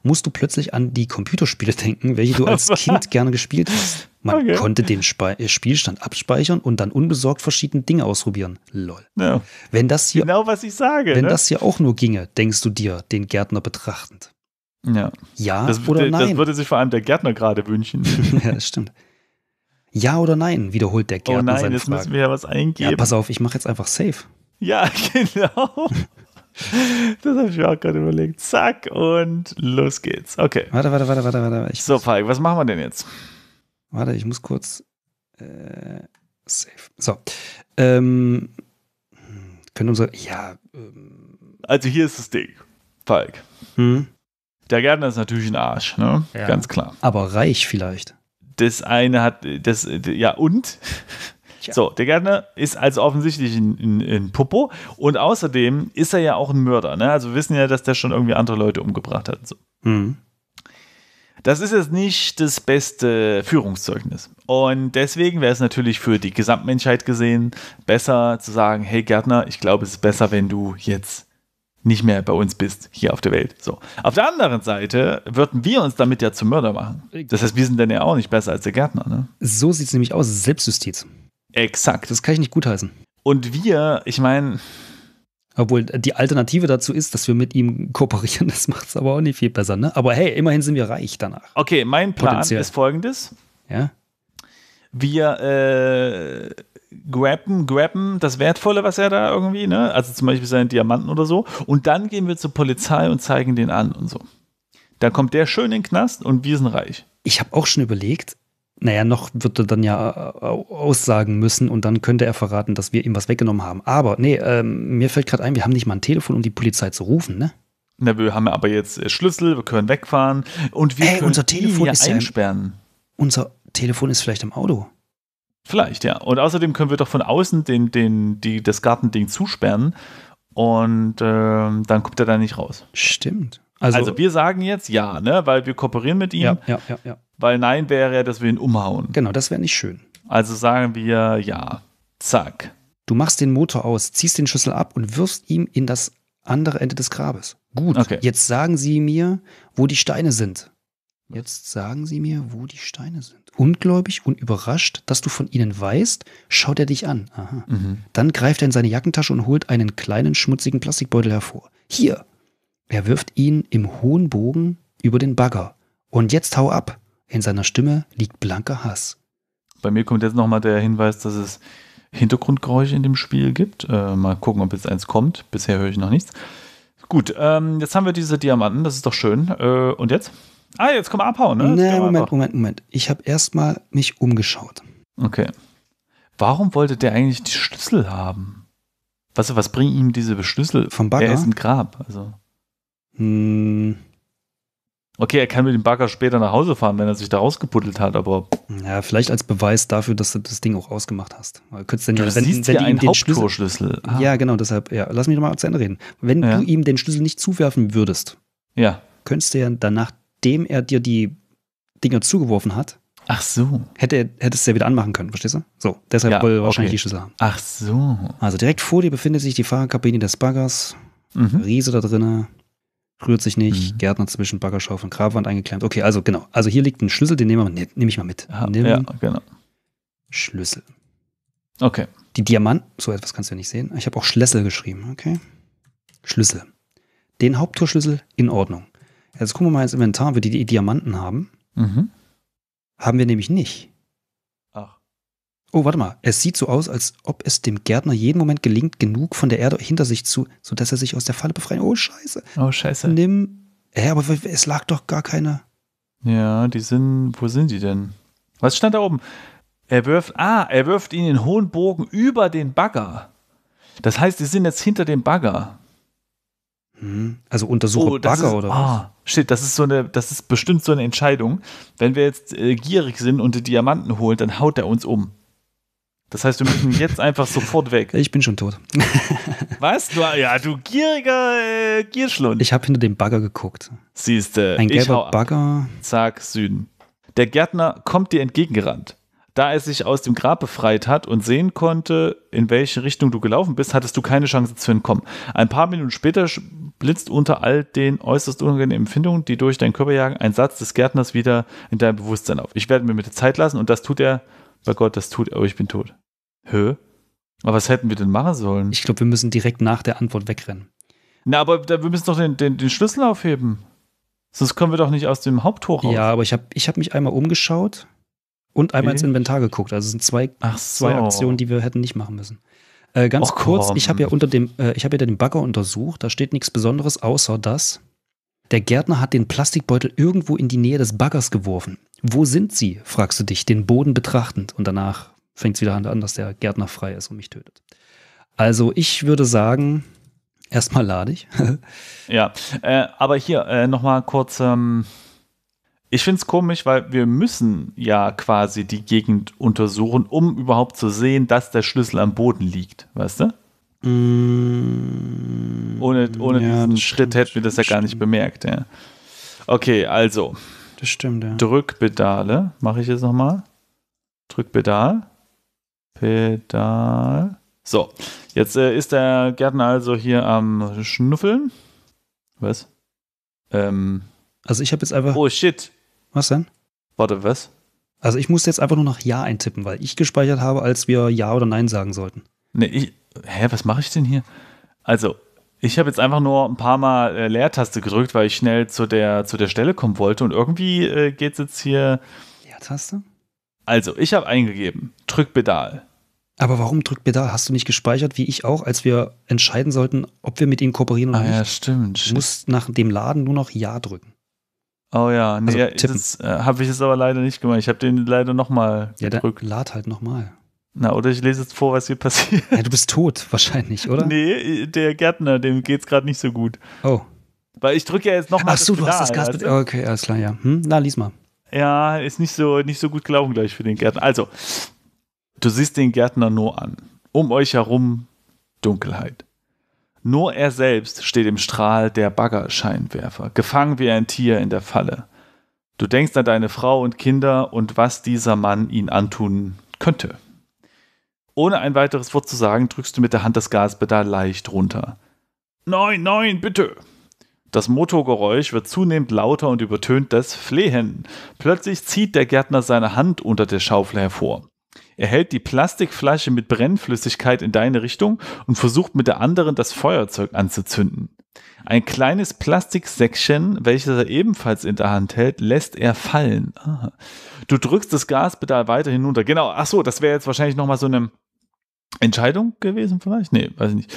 musst du plötzlich an die Computerspiele [LAUGHS] denken, welche du als Kind [LAUGHS] gerne gespielt hast. Man okay. konnte den Spe äh, Spielstand abspeichern und dann unbesorgt verschiedene Dinge ausprobieren. Lol. Ja. Wenn das hier, genau was ich sage. Wenn ne? das hier auch nur ginge, denkst du dir, den Gärtner betrachtend. Ja. Ja das, oder nein? Das würde sich vor allem der Gärtner gerade wünschen. [LAUGHS] ja, das stimmt. Ja oder nein, wiederholt der oh Gärtner. Oh nein, seine jetzt Fragen. müssen wir ja was eingeben. Ja, pass auf, ich mache jetzt einfach safe. Ja, [LAUGHS] genau. das habe ich mir auch gerade überlegt. Zack, und los geht's. Okay. Warte, warte, warte, warte, warte. Ich so, Falk, was machen wir denn jetzt? Warte, ich muss kurz. Äh, safe. So. Ähm, können unsere. Ja. Ähm, also, hier ist das Ding. Falk. Hm? Der Gärtner ist natürlich ein Arsch, ne? Ja. Ganz klar. Aber reich vielleicht das eine hat das, ja, und? Tja. So, der Gärtner ist also offensichtlich ein, ein, ein, Popo und außerdem ist er ja auch ein Mörder. Ne? Also wir wissen ja, dass der schon irgendwie andere Leute umgebracht hat. So. Mhm. Das ist jetzt nicht das beste Führungszeugnis. Und deswegen wäre es natürlich für die Gesamtmenschheit gesehen besser zu sagen, hey Gärtner, ich glaube, es ist besser, wenn du jetzt nicht mehr bei uns bist, hier auf der Welt. So. Auf der anderen Seite würden wir uns damit ja zum Mörder machen. Das heißt, wir sind dann ja auch nicht besser als der Gärtner. Ne? So sieht es nämlich aus. Selbstjustiz. Exakt. Das kann ich nicht gutheißen. Und wir, ich meine. Obwohl die Alternative dazu ist, dass wir mit ihm kooperieren, [LAUGHS] das macht es aber auch nicht viel besser, ne? Aber hey, immerhin sind wir reich danach. Okay, mein Plan Potenziell. ist folgendes. Ja. Wir äh, grappen, grappen das Wertvolle, was er da irgendwie, ne? Also zum Beispiel seinen Diamanten oder so. Und dann gehen wir zur Polizei und zeigen den an und so. Dann kommt der schön in den Knast und wir sind reich. Ich habe auch schon überlegt, naja, noch wird er dann ja äh, aussagen müssen und dann könnte er verraten, dass wir ihm was weggenommen haben. Aber nee, ähm, mir fällt gerade ein, wir haben nicht mal ein Telefon, um die Polizei zu rufen, ne? Na, wir haben aber jetzt äh, Schlüssel, wir können wegfahren und wir Ey, können unser Telefon ist einsperren. Ja unser Telefon ist vielleicht im Auto. Vielleicht, ja. Und außerdem können wir doch von außen den, den, die, das Gartending zusperren und äh, dann kommt er da nicht raus. Stimmt. Also, also, wir sagen jetzt ja, ne? weil wir kooperieren mit ihm. Ja, ja, ja, ja. Weil nein wäre ja, dass wir ihn umhauen. Genau, das wäre nicht schön. Also sagen wir ja. Zack. Du machst den Motor aus, ziehst den Schlüssel ab und wirfst ihm in das andere Ende des Grabes. Gut, okay. jetzt sagen Sie mir, wo die Steine sind. Jetzt sagen Sie mir, wo die Steine sind ungläubig und überrascht, dass du von ihnen weißt, schaut er dich an. Mhm. Dann greift er in seine Jackentasche und holt einen kleinen schmutzigen Plastikbeutel hervor. Hier! Er wirft ihn im hohen Bogen über den Bagger. Und jetzt hau ab! In seiner Stimme liegt blanker Hass. Bei mir kommt jetzt nochmal der Hinweis, dass es Hintergrundgeräusche in dem Spiel gibt. Äh, mal gucken, ob jetzt eins kommt. Bisher höre ich noch nichts. Gut, ähm, jetzt haben wir diese Diamanten, das ist doch schön. Äh, und jetzt? Ah, jetzt komm abhauen, ne? Nee, Moment, Moment, Moment. Ich habe erstmal mich umgeschaut. Okay. Warum wollte der eigentlich die Schlüssel haben? Was, weißt du, was bringen ihm diese Schlüssel? Vom Bagger? Er ist im Grab, also. Hm. Okay, er kann mit dem Bagger später nach Hause fahren, wenn er sich da rausgepuddelt hat, aber. Ja, vielleicht als Beweis dafür, dass du das Ding auch ausgemacht hast. Weil könntest denn, du wenn, siehst wenn, wenn einen Hauptschlüssel. Schlüssel. Ah. Ja, genau, deshalb, ja, lass mich nochmal zu Ende reden. Wenn ja. du ihm den Schlüssel nicht zuwerfen würdest, ja. könntest du ja danach nachdem er dir die Dinger zugeworfen hat, Ach so. Hätte, hättest du ja wieder anmachen können, verstehst du? So, deshalb ja, wollte okay. wahrscheinlich die Schüsse haben. Ach so. Also direkt vor dir befindet sich die Fahrerkabine des Baggers. Mhm. Riese da drinnen, rührt sich nicht, mhm. Gärtner zwischen Baggerschaufel und Grabwand eingeklemmt. Okay, also genau. Also hier liegt ein Schlüssel, den nehme ne, nehm ich mal mit. Nimm ja, genau. Schlüssel. Okay. Die Diamanten, so etwas kannst du ja nicht sehen. Ich habe auch Schlüssel geschrieben, okay. Schlüssel. Den Haupttorschlüssel in Ordnung. Jetzt gucken wir mal ins Inventar, wo die, die Diamanten haben. Mhm. Haben wir nämlich nicht. Ach. Oh, warte mal. Es sieht so aus, als ob es dem Gärtner jeden Moment gelingt, genug von der Erde hinter sich zu, sodass er sich aus der Falle befreien. Oh, scheiße. Oh, scheiße. Nimm. Hä, aber es lag doch gar keine. Ja, die sind. Wo sind die denn? Was stand da oben? Er wirft. Ah, er wirft ihn in hohen Bogen über den Bagger. Das heißt, die sind jetzt hinter dem Bagger. Mhm. Also untersuche oh, Bagger ist, oder ah, was? Ah, shit, das ist so eine, das ist bestimmt so eine Entscheidung. Wenn wir jetzt äh, gierig sind und die Diamanten holen, dann haut er uns um. Das heißt, wir müssen jetzt [LAUGHS] einfach sofort weg. Ich bin schon tot. [LAUGHS] was? Du, ja, du gieriger äh, Gierschlund. Ich habe hinter dem Bagger geguckt. Siehste, ein gelber Bagger. Zack, Süden. Der Gärtner kommt dir entgegengerannt da er sich aus dem Grab befreit hat und sehen konnte, in welche Richtung du gelaufen bist, hattest du keine Chance zu entkommen. Ein paar Minuten später blitzt unter all den äußerst unangenehmen Empfindungen, die durch deinen Körper jagen, ein Satz des Gärtners wieder in dein Bewusstsein auf. Ich werde mir mit der Zeit lassen und das tut er, bei Gott, das tut er, aber oh, ich bin tot. Hö? Aber was hätten wir denn machen sollen? Ich glaube, wir müssen direkt nach der Antwort wegrennen. Na, aber wir müssen doch den, den, den Schlüssel aufheben. Sonst kommen wir doch nicht aus dem Haupttor raus. Ja, aber ich habe ich hab mich einmal umgeschaut und einmal ins Inventar geguckt. Also es sind zwei, so. zwei Aktionen, die wir hätten nicht machen müssen. Äh, ganz Och, kurz, komm. ich habe ja unter dem, äh, ich habe ja den Bagger untersucht. Da steht nichts Besonderes, außer dass der Gärtner hat den Plastikbeutel irgendwo in die Nähe des Baggers geworfen. Wo sind sie? fragst du dich, den Boden betrachtend. Und danach fängt es wieder an, dass der Gärtner frei ist und mich tötet. Also ich würde sagen, erstmal lade ich. [LAUGHS] ja, äh, aber hier äh, nochmal kurz ähm, ich finde es komisch, weil wir müssen ja quasi die Gegend untersuchen, um überhaupt zu sehen, dass der Schlüssel am Boden liegt, weißt du? Mm. ohne ohne ja, diesen Schritt stimmt, hätten wir das ja gar nicht bemerkt. Ja. Okay, also. Das stimmt, ja. Drückpedale. Mache ich jetzt nochmal. Drückpedal. Pedal. So, jetzt äh, ist der Gärtner also hier am Schnuffeln. Was? Ähm. Also ich habe jetzt einfach. Oh shit, was denn? Warte, was? Also ich muss jetzt einfach nur nach Ja eintippen, weil ich gespeichert habe, als wir Ja oder Nein sagen sollten. Nee, ich. Hä, was mache ich denn hier? Also, ich habe jetzt einfach nur ein paar Mal äh, Leertaste gedrückt, weil ich schnell zu der, zu der Stelle kommen wollte und irgendwie äh, geht es jetzt hier. Leertaste? Also, ich habe eingegeben, drück Pedal. Aber warum Pedal? Hast du nicht gespeichert, wie ich auch, als wir entscheiden sollten, ob wir mit ihnen kooperieren oder ah, nicht? Ja, stimmt. Du musst nach dem Laden nur noch Ja drücken. Oh ja, nee, also, das äh, habe ich jetzt aber leider nicht gemacht. Ich habe den leider nochmal ja, gedrückt. Ja, lad halt nochmal. Na, oder ich lese jetzt vor, was hier [LAUGHS] passiert. Ja, du bist tot, wahrscheinlich, oder? Nee, der Gärtner, dem geht's gerade nicht so gut. Oh. Weil ich drücke ja jetzt nochmal. Ach so, du hast das Gas. Also, okay, alles klar, ja. Hm? Na, lies mal. Ja, ist nicht so, nicht so gut gelaufen gleich für den Gärtner. Also, du siehst den Gärtner nur an. Um euch herum Dunkelheit. Nur er selbst steht im Strahl der Baggerscheinwerfer, gefangen wie ein Tier in der Falle. Du denkst an deine Frau und Kinder und was dieser Mann ihn antun könnte. Ohne ein weiteres Wort zu sagen, drückst du mit der Hand das Gaspedal leicht runter. Nein, nein, bitte! Das Motorgeräusch wird zunehmend lauter und übertönt das Flehen. Plötzlich zieht der Gärtner seine Hand unter der Schaufel hervor. Er hält die Plastikflasche mit Brennflüssigkeit in deine Richtung und versucht mit der anderen das Feuerzeug anzuzünden. Ein kleines Plastiksäckchen, welches er ebenfalls in der Hand hält, lässt er fallen. Aha. Du drückst das Gaspedal weiter hinunter. Genau, ach so, das wäre jetzt wahrscheinlich nochmal so eine Entscheidung gewesen vielleicht? Nee, weiß ich nicht.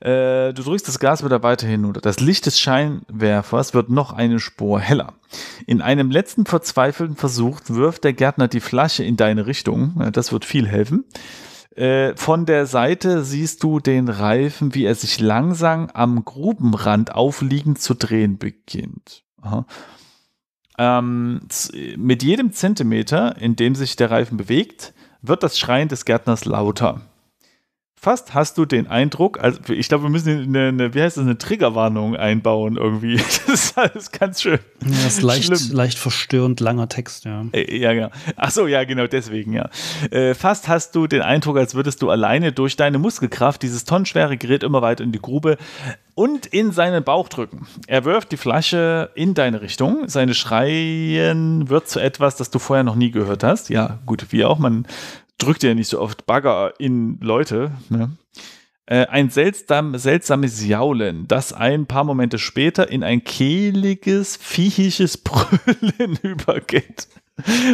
Äh, du drückst das Gas wieder weiter hinunter. Das Licht des Scheinwerfers wird noch eine Spur heller. In einem letzten verzweifelten Versuch wirft der Gärtner die Flasche in deine Richtung. Äh, das wird viel helfen. Äh, von der Seite siehst du den Reifen, wie er sich langsam am Grubenrand aufliegend zu drehen beginnt. Aha. Ähm, mit jedem Zentimeter, in dem sich der Reifen bewegt, wird das Schreien des Gärtners lauter fast hast du den Eindruck, also ich glaube, wir müssen eine, eine, wie heißt das, eine Triggerwarnung einbauen irgendwie. [LAUGHS] Das ist alles ganz schön. Ja, das ist leicht, leicht verstörend langer Text, ja. Äh, ja, ja. Genau. Achso, ja, genau, deswegen, ja. Äh, fast hast du den Eindruck, als würdest du alleine durch deine Muskelkraft dieses tonnenschwere Gerät immer weiter in die Grube und in seinen Bauch drücken. Er wirft die Flasche in deine Richtung. Seine Schreien wird zu etwas, das du vorher noch nie gehört hast. Ja, gut, wie auch. Man drückt ja nicht so oft Bagger in Leute. Ne? Äh, ein seltsam, seltsames Jaulen, das ein paar Momente später in ein kehliges, viehisches [LAUGHS] Brüllen [LAUGHS] übergeht.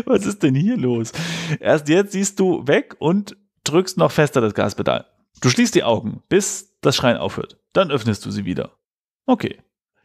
Was ist denn hier los? Erst jetzt siehst du weg und drückst noch fester das Gaspedal. Du schließt die Augen, bis das Schreien aufhört. Dann öffnest du sie wieder. Okay.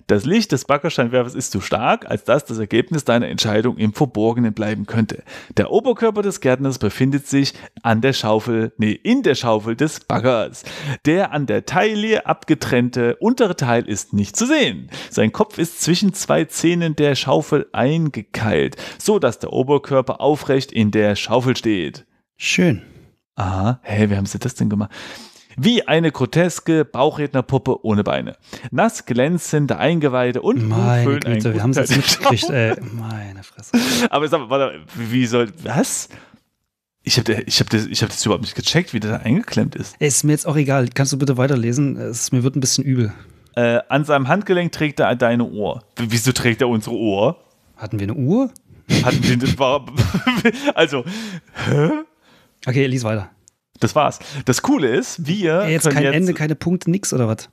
Das Licht des Backerscheinwerfers ist zu stark, als dass das Ergebnis deiner Entscheidung im Verborgenen bleiben könnte. Der Oberkörper des Gärtners befindet sich an der Schaufel, nee, in der Schaufel des Baggers. Der an der Taille abgetrennte untere Teil ist nicht zu sehen. Sein Kopf ist zwischen zwei Zähnen der Schaufel eingekeilt, so dass der Oberkörper aufrecht in der Schaufel steht. Schön. Aha, hä, wie haben sie das denn gemacht? Wie eine groteske Bauchrednerpuppe ohne Beine. Nass glänzende Eingeweide und Meine Güte, wir haben es jetzt mitgekriegt, ey. Meine Fresse. [LAUGHS] Aber sag, warte, wie soll, was? Ich habe ich hab das, hab das überhaupt nicht gecheckt, wie der da eingeklemmt ist. Ey, ist mir jetzt auch egal. Kannst du bitte weiterlesen? Es, mir wird ein bisschen übel. Äh, an seinem Handgelenk trägt er deine Uhr. Wieso trägt er unsere Uhr? Hatten wir eine Uhr? Hatten wir eine, [LAUGHS] [LAUGHS] Also, hä? Okay, lies weiter. Das war's. Das Coole ist, wir. Ja, jetzt kein jetzt, Ende, keine Punkte, nix oder was?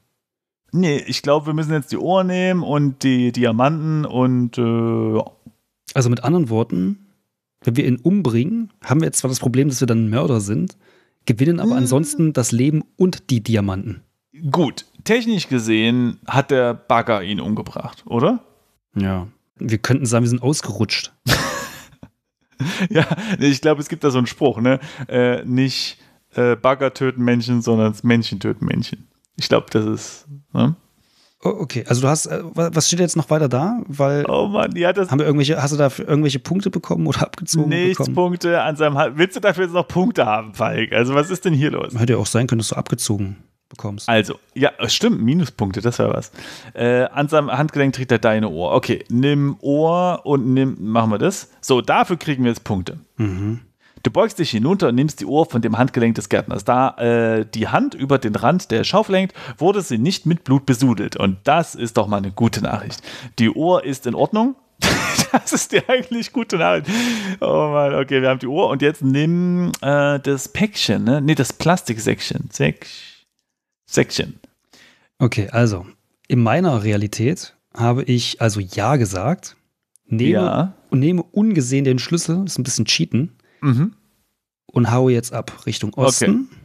Nee, ich glaube, wir müssen jetzt die Ohren nehmen und die Diamanten und äh, Also mit anderen Worten, wenn wir ihn umbringen, haben wir jetzt zwar das Problem, dass wir dann Mörder sind, gewinnen aber mhm. ansonsten das Leben und die Diamanten. Gut, technisch gesehen hat der Bagger ihn umgebracht, oder? Ja. Wir könnten sagen, wir sind ausgerutscht. [LAUGHS] ja, ich glaube, es gibt da so einen Spruch, ne? Äh, nicht äh, Bagger töten Menschen, sondern das Menschen töten Menschen. Ich glaube, das ist. Ne? Oh, okay, also du hast, äh, was steht jetzt noch weiter da? Weil oh Mann, ja, das haben wir irgendwelche, hast du dafür irgendwelche Punkte bekommen oder abgezogen? Nichts bekommen? Punkte an seinem Willst du dafür jetzt noch Punkte haben, Falk? Also was ist denn hier los? Hätte ja auch sein können, dass du abgezogen bekommst. Also, ja, stimmt, Minuspunkte, das wäre was. Äh, an seinem Handgelenk trägt er deine Ohr. Okay, nimm Ohr und nimm, machen wir das. So, dafür kriegen wir jetzt Punkte. Mhm. Du beugst dich hinunter und nimmst die Uhr von dem Handgelenk des Gärtners. Da äh, die Hand über den Rand der Schaufel lenkt, wurde sie nicht mit Blut besudelt. Und das ist doch mal eine gute Nachricht. Die Uhr ist in Ordnung. [LAUGHS] das ist die eigentlich gute Nachricht. Oh Mann, okay, wir haben die Uhr. Und jetzt nimm äh, das Päckchen, ne? Nee, das Plastiksäckchen. Säck Säckchen. Okay, also in meiner Realität habe ich also Ja gesagt, nehme, ja. nehme ungesehen den Schlüssel, ist ein bisschen Cheaten, Mhm. Und haue jetzt ab Richtung Osten. Okay.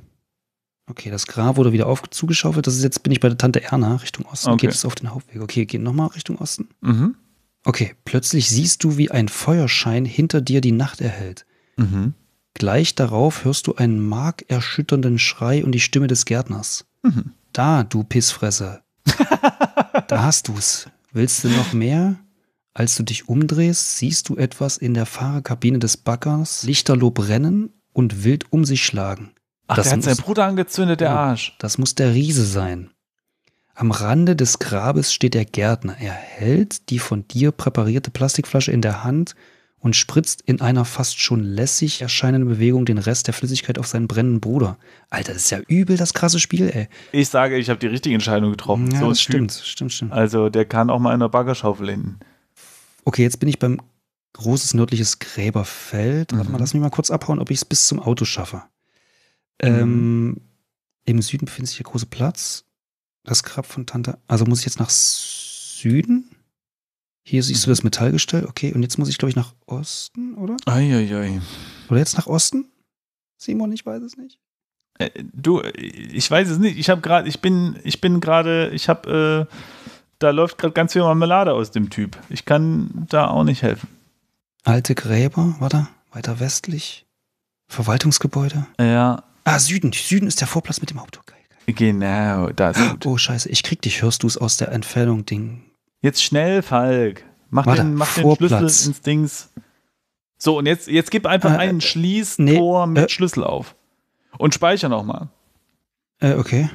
Okay, das Grab wurde wieder auf zugeschaufelt. Das ist jetzt, bin ich bei der Tante Erna Richtung Osten. Okay. Geht es auf den Hauptweg? Okay, geht nochmal Richtung Osten. Mhm. Okay, plötzlich siehst du, wie ein Feuerschein hinter dir die Nacht erhält. Mhm. Gleich darauf hörst du einen markerschütternden Schrei und die Stimme des Gärtners. Mhm. Da, du Pissfresse. [LAUGHS] da hast du's. Willst du noch mehr? Als du dich umdrehst, siehst du etwas in der Fahrerkabine des Baggers lichterloh brennen und wild um sich schlagen. Ach, das der hat seinen Bruder angezündet, der Arsch. Das muss der Riese sein. Am Rande des Grabes steht der Gärtner. Er hält die von dir präparierte Plastikflasche in der Hand und spritzt in einer fast schon lässig erscheinenden Bewegung den Rest der Flüssigkeit auf seinen brennenden Bruder. Alter, das ist ja übel das krasse Spiel, ey. Ich sage, ich habe die richtige Entscheidung getroffen. Ja, so das stimmt, stimmt, stimmt. Also der kann auch mal in der Baggerschaufel enden. Okay, jetzt bin ich beim großes nördliches Gräberfeld. Mhm. Warte mal, mhm. lass mich mal kurz abhauen, ob ich es bis zum Auto schaffe. Mhm. Ähm, Im Süden befindet sich der große Platz. Das Grab von Tante. Also muss ich jetzt nach Süden? Hier siehst mhm. du das Metallgestell. Okay, und jetzt muss ich, glaube ich, nach Osten, oder? Eieiei. Oder jetzt nach Osten? Simon, ich weiß es nicht. Äh, du, ich weiß es nicht. Ich habe gerade, ich bin, ich bin gerade, ich habe äh, da läuft gerade ganz viel Marmelade aus dem Typ. Ich kann da auch nicht helfen. Alte Gräber, warte, weiter westlich. Verwaltungsgebäude. Ja. Ah, Süden. Süden ist der Vorplatz mit dem Haupttor. Genau, da ist gut. Oh, scheiße, ich krieg dich. Hörst du es aus der Entfernung, Ding? Jetzt schnell, Falk. Mach, warte, den, mach den Schlüssel ins Dings. So, und jetzt, jetzt gib einfach äh, einen äh, Schließtor nee, mit äh, Schlüssel auf. Und speicher nochmal. Äh, okay.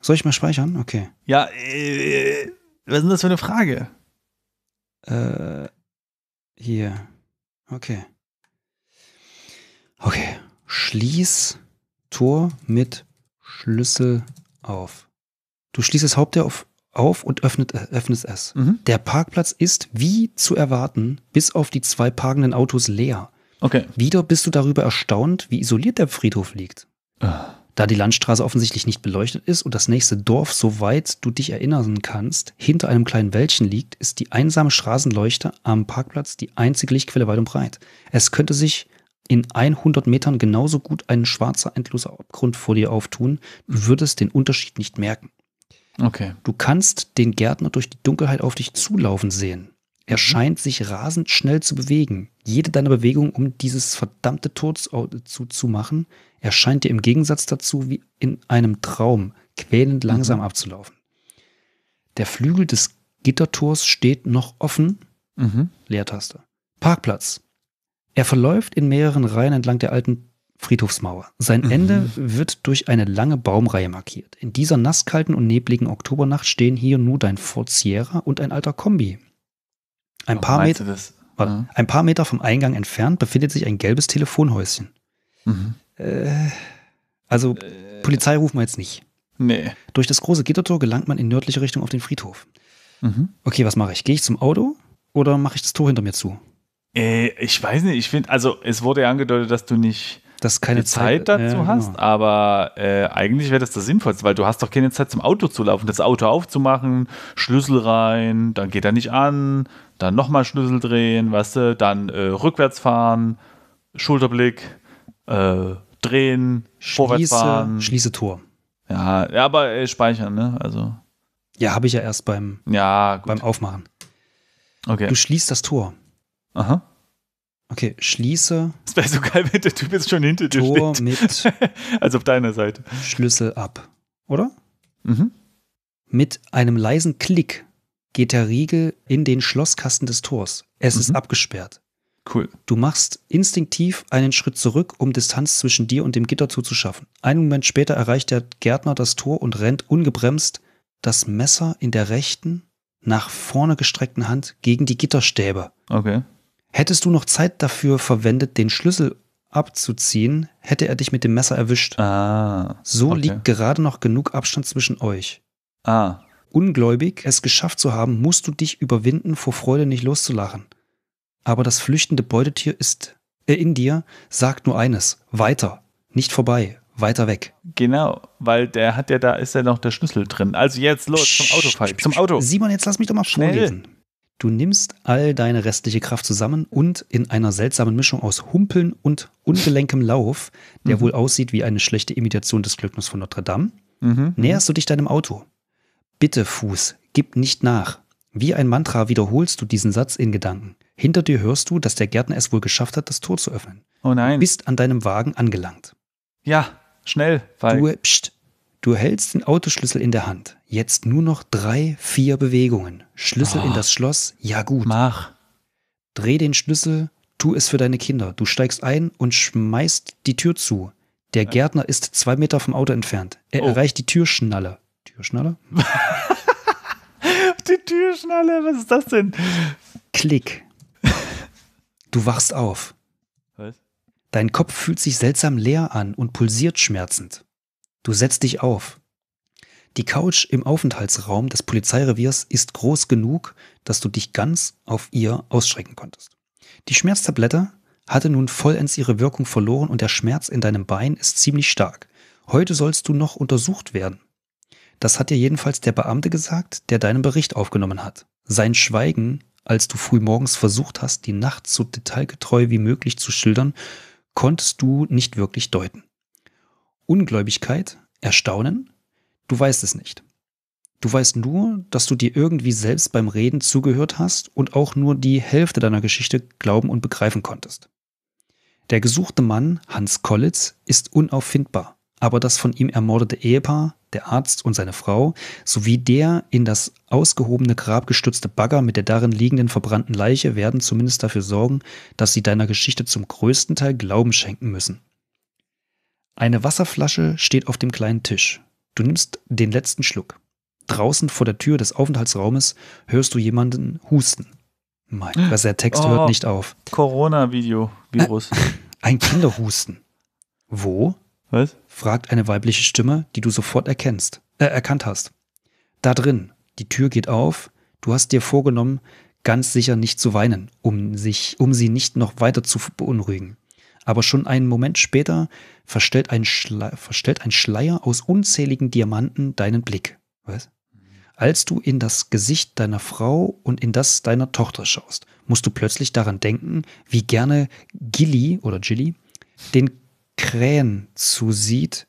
Soll ich mal speichern? Okay. Ja, äh, was ist denn das für eine Frage? Äh, hier. Okay. Okay. Schließ Tor mit Schlüssel auf. Du schließt das Haupttor auf, auf und öffnet, öffnest es. Mhm. Der Parkplatz ist, wie zu erwarten, bis auf die zwei parkenden Autos leer. Okay. Wieder bist du darüber erstaunt, wie isoliert der Friedhof liegt. Ah da die Landstraße offensichtlich nicht beleuchtet ist und das nächste Dorf, soweit du dich erinnern kannst, hinter einem kleinen Wäldchen liegt, ist die einsame Straßenleuchte am Parkplatz die einzige Lichtquelle weit und breit. Es könnte sich in 100 Metern genauso gut ein schwarzer, endloser Abgrund vor dir auftun, du würdest den Unterschied nicht merken. Okay. Du kannst den Gärtner durch die Dunkelheit auf dich zulaufen sehen. Er mhm. scheint sich rasend schnell zu bewegen. Jede deiner Bewegungen, um dieses verdammte Tor zu, äh, zu machen, erscheint dir im Gegensatz dazu wie in einem Traum, quälend mhm. langsam mhm. abzulaufen. Der Flügel des Gittertors steht noch offen. Mhm. Leertaste. Parkplatz. Er verläuft in mehreren Reihen entlang der alten Friedhofsmauer. Sein mhm. Ende wird durch eine lange Baumreihe markiert. In dieser nasskalten und nebligen Oktobernacht stehen hier nur dein Ford Sierra und ein alter Kombi. Ein, paar, Met ja. ein paar Meter vom Eingang entfernt befindet sich ein gelbes Telefonhäuschen. Mhm. Äh, also äh, Polizei rufen wir jetzt nicht. Nee. Durch das große Gittertor gelangt man in nördliche Richtung auf den Friedhof. Mhm. Okay, was mache ich? Gehe ich zum Auto oder mache ich das Tor hinter mir zu? Äh, ich weiß nicht, ich finde, also es wurde ja angedeutet, dass du nicht dass keine Zeit, Zeit dazu ja, genau. hast, genau. aber äh, eigentlich wäre das das Sinnvollste, weil du hast doch keine Zeit zum Auto zu laufen, das Auto aufzumachen, Schlüssel rein, dann geht er nicht an, dann nochmal Schlüssel drehen, weißt du, dann äh, rückwärts fahren, Schulterblick äh, drehen, vorwärts Schließe Tor. Ja, ja aber äh, speichern, ne? Also. Ja, habe ich ja erst beim, ja, beim Aufmachen. Okay. Du schließt das Tor. Aha. Okay, schließe. Das wäre so geil, wenn der Typ jetzt schon hinter dir Tor mit. [LAUGHS] also auf deiner Seite. Schlüssel ab, oder? Mhm. Mit einem leisen Klick geht der Riegel in den Schlosskasten des Tors. Es mhm. ist abgesperrt. Cool. Du machst instinktiv einen Schritt zurück, um Distanz zwischen dir und dem Gitter zuzuschaffen. Einen Moment später erreicht der Gärtner das Tor und rennt ungebremst das Messer in der rechten, nach vorne gestreckten Hand gegen die Gitterstäbe. Okay. Hättest du noch Zeit dafür verwendet, den Schlüssel abzuziehen, hätte er dich mit dem Messer erwischt. Ah. So okay. liegt gerade noch genug Abstand zwischen euch. Ah. Ungläubig, es geschafft zu haben, musst du dich überwinden, vor Freude nicht loszulachen. Aber das flüchtende Beutetier ist äh, in dir, sagt nur eines: weiter, nicht vorbei, weiter weg. Genau, weil der hat ja da, ist ja noch der Schlüssel drin. Also jetzt los, psch, zum Autofall, zum Auto. Simon, jetzt lass mich doch mal Schnell. vorlesen. Du nimmst all deine restliche Kraft zusammen und in einer seltsamen Mischung aus Humpeln und ungelenkem Lauf, der mhm. wohl aussieht wie eine schlechte Imitation des Glöckners von Notre Dame, mhm, mhm. näherst du dich deinem Auto. Bitte, Fuß, gib nicht nach. Wie ein Mantra wiederholst du diesen Satz in Gedanken. Hinter dir hörst du, dass der Gärtner es wohl geschafft hat, das Tor zu öffnen. Oh nein. Du bist an deinem Wagen angelangt. Ja, schnell, weil. Du, pst, du hältst den Autoschlüssel in der Hand. Jetzt nur noch drei, vier Bewegungen. Schlüssel oh. in ah. das Schloss, ja gut. Mach. Dreh den Schlüssel, tu es für deine Kinder. Du steigst ein und schmeißt die Tür zu. Der Gärtner ist zwei Meter vom Auto entfernt. Er oh. erreicht die Türschnalle. Türschnalle? [LAUGHS] [LAUGHS] die Türschnalle, was ist das denn? Klick. Du wachst auf. Was? Dein Kopf fühlt sich seltsam leer an und pulsiert schmerzend. Du setzt dich auf. Die Couch im Aufenthaltsraum des Polizeireviers ist groß genug, dass du dich ganz auf ihr ausschrecken konntest. Die Schmerztablette hatte nun vollends ihre Wirkung verloren und der Schmerz in deinem Bein ist ziemlich stark. Heute sollst du noch untersucht werden. Das hat dir jedenfalls der Beamte gesagt, der deinen Bericht aufgenommen hat. Sein Schweigen, als du frühmorgens versucht hast, die Nacht so detailgetreu wie möglich zu schildern, konntest du nicht wirklich deuten. Ungläubigkeit, Erstaunen, du weißt es nicht. Du weißt nur, dass du dir irgendwie selbst beim Reden zugehört hast und auch nur die Hälfte deiner Geschichte glauben und begreifen konntest. Der gesuchte Mann, Hans Kollitz, ist unauffindbar, aber das von ihm ermordete Ehepaar der Arzt und seine Frau, sowie der in das ausgehobene Grab gestützte Bagger mit der darin liegenden verbrannten Leiche werden zumindest dafür sorgen, dass sie deiner Geschichte zum größten Teil Glauben schenken müssen. Eine Wasserflasche steht auf dem kleinen Tisch. Du nimmst den letzten Schluck. Draußen vor der Tür des Aufenthaltsraumes hörst du jemanden husten. Mein was der Text oh, hört nicht auf. Corona-Video-Virus. Äh, ein Kinderhusten. Wo? Was? fragt eine weibliche Stimme, die du sofort erkennst, äh, erkannt hast. Da drin, die Tür geht auf, du hast dir vorgenommen, ganz sicher nicht zu weinen, um sich, um sie nicht noch weiter zu beunruhigen. Aber schon einen Moment später verstellt ein, Schleier, verstellt ein Schleier aus unzähligen Diamanten deinen Blick. Was? Als du in das Gesicht deiner Frau und in das deiner Tochter schaust, musst du plötzlich daran denken, wie gerne Gilly oder Gilly den Krähen zusieht,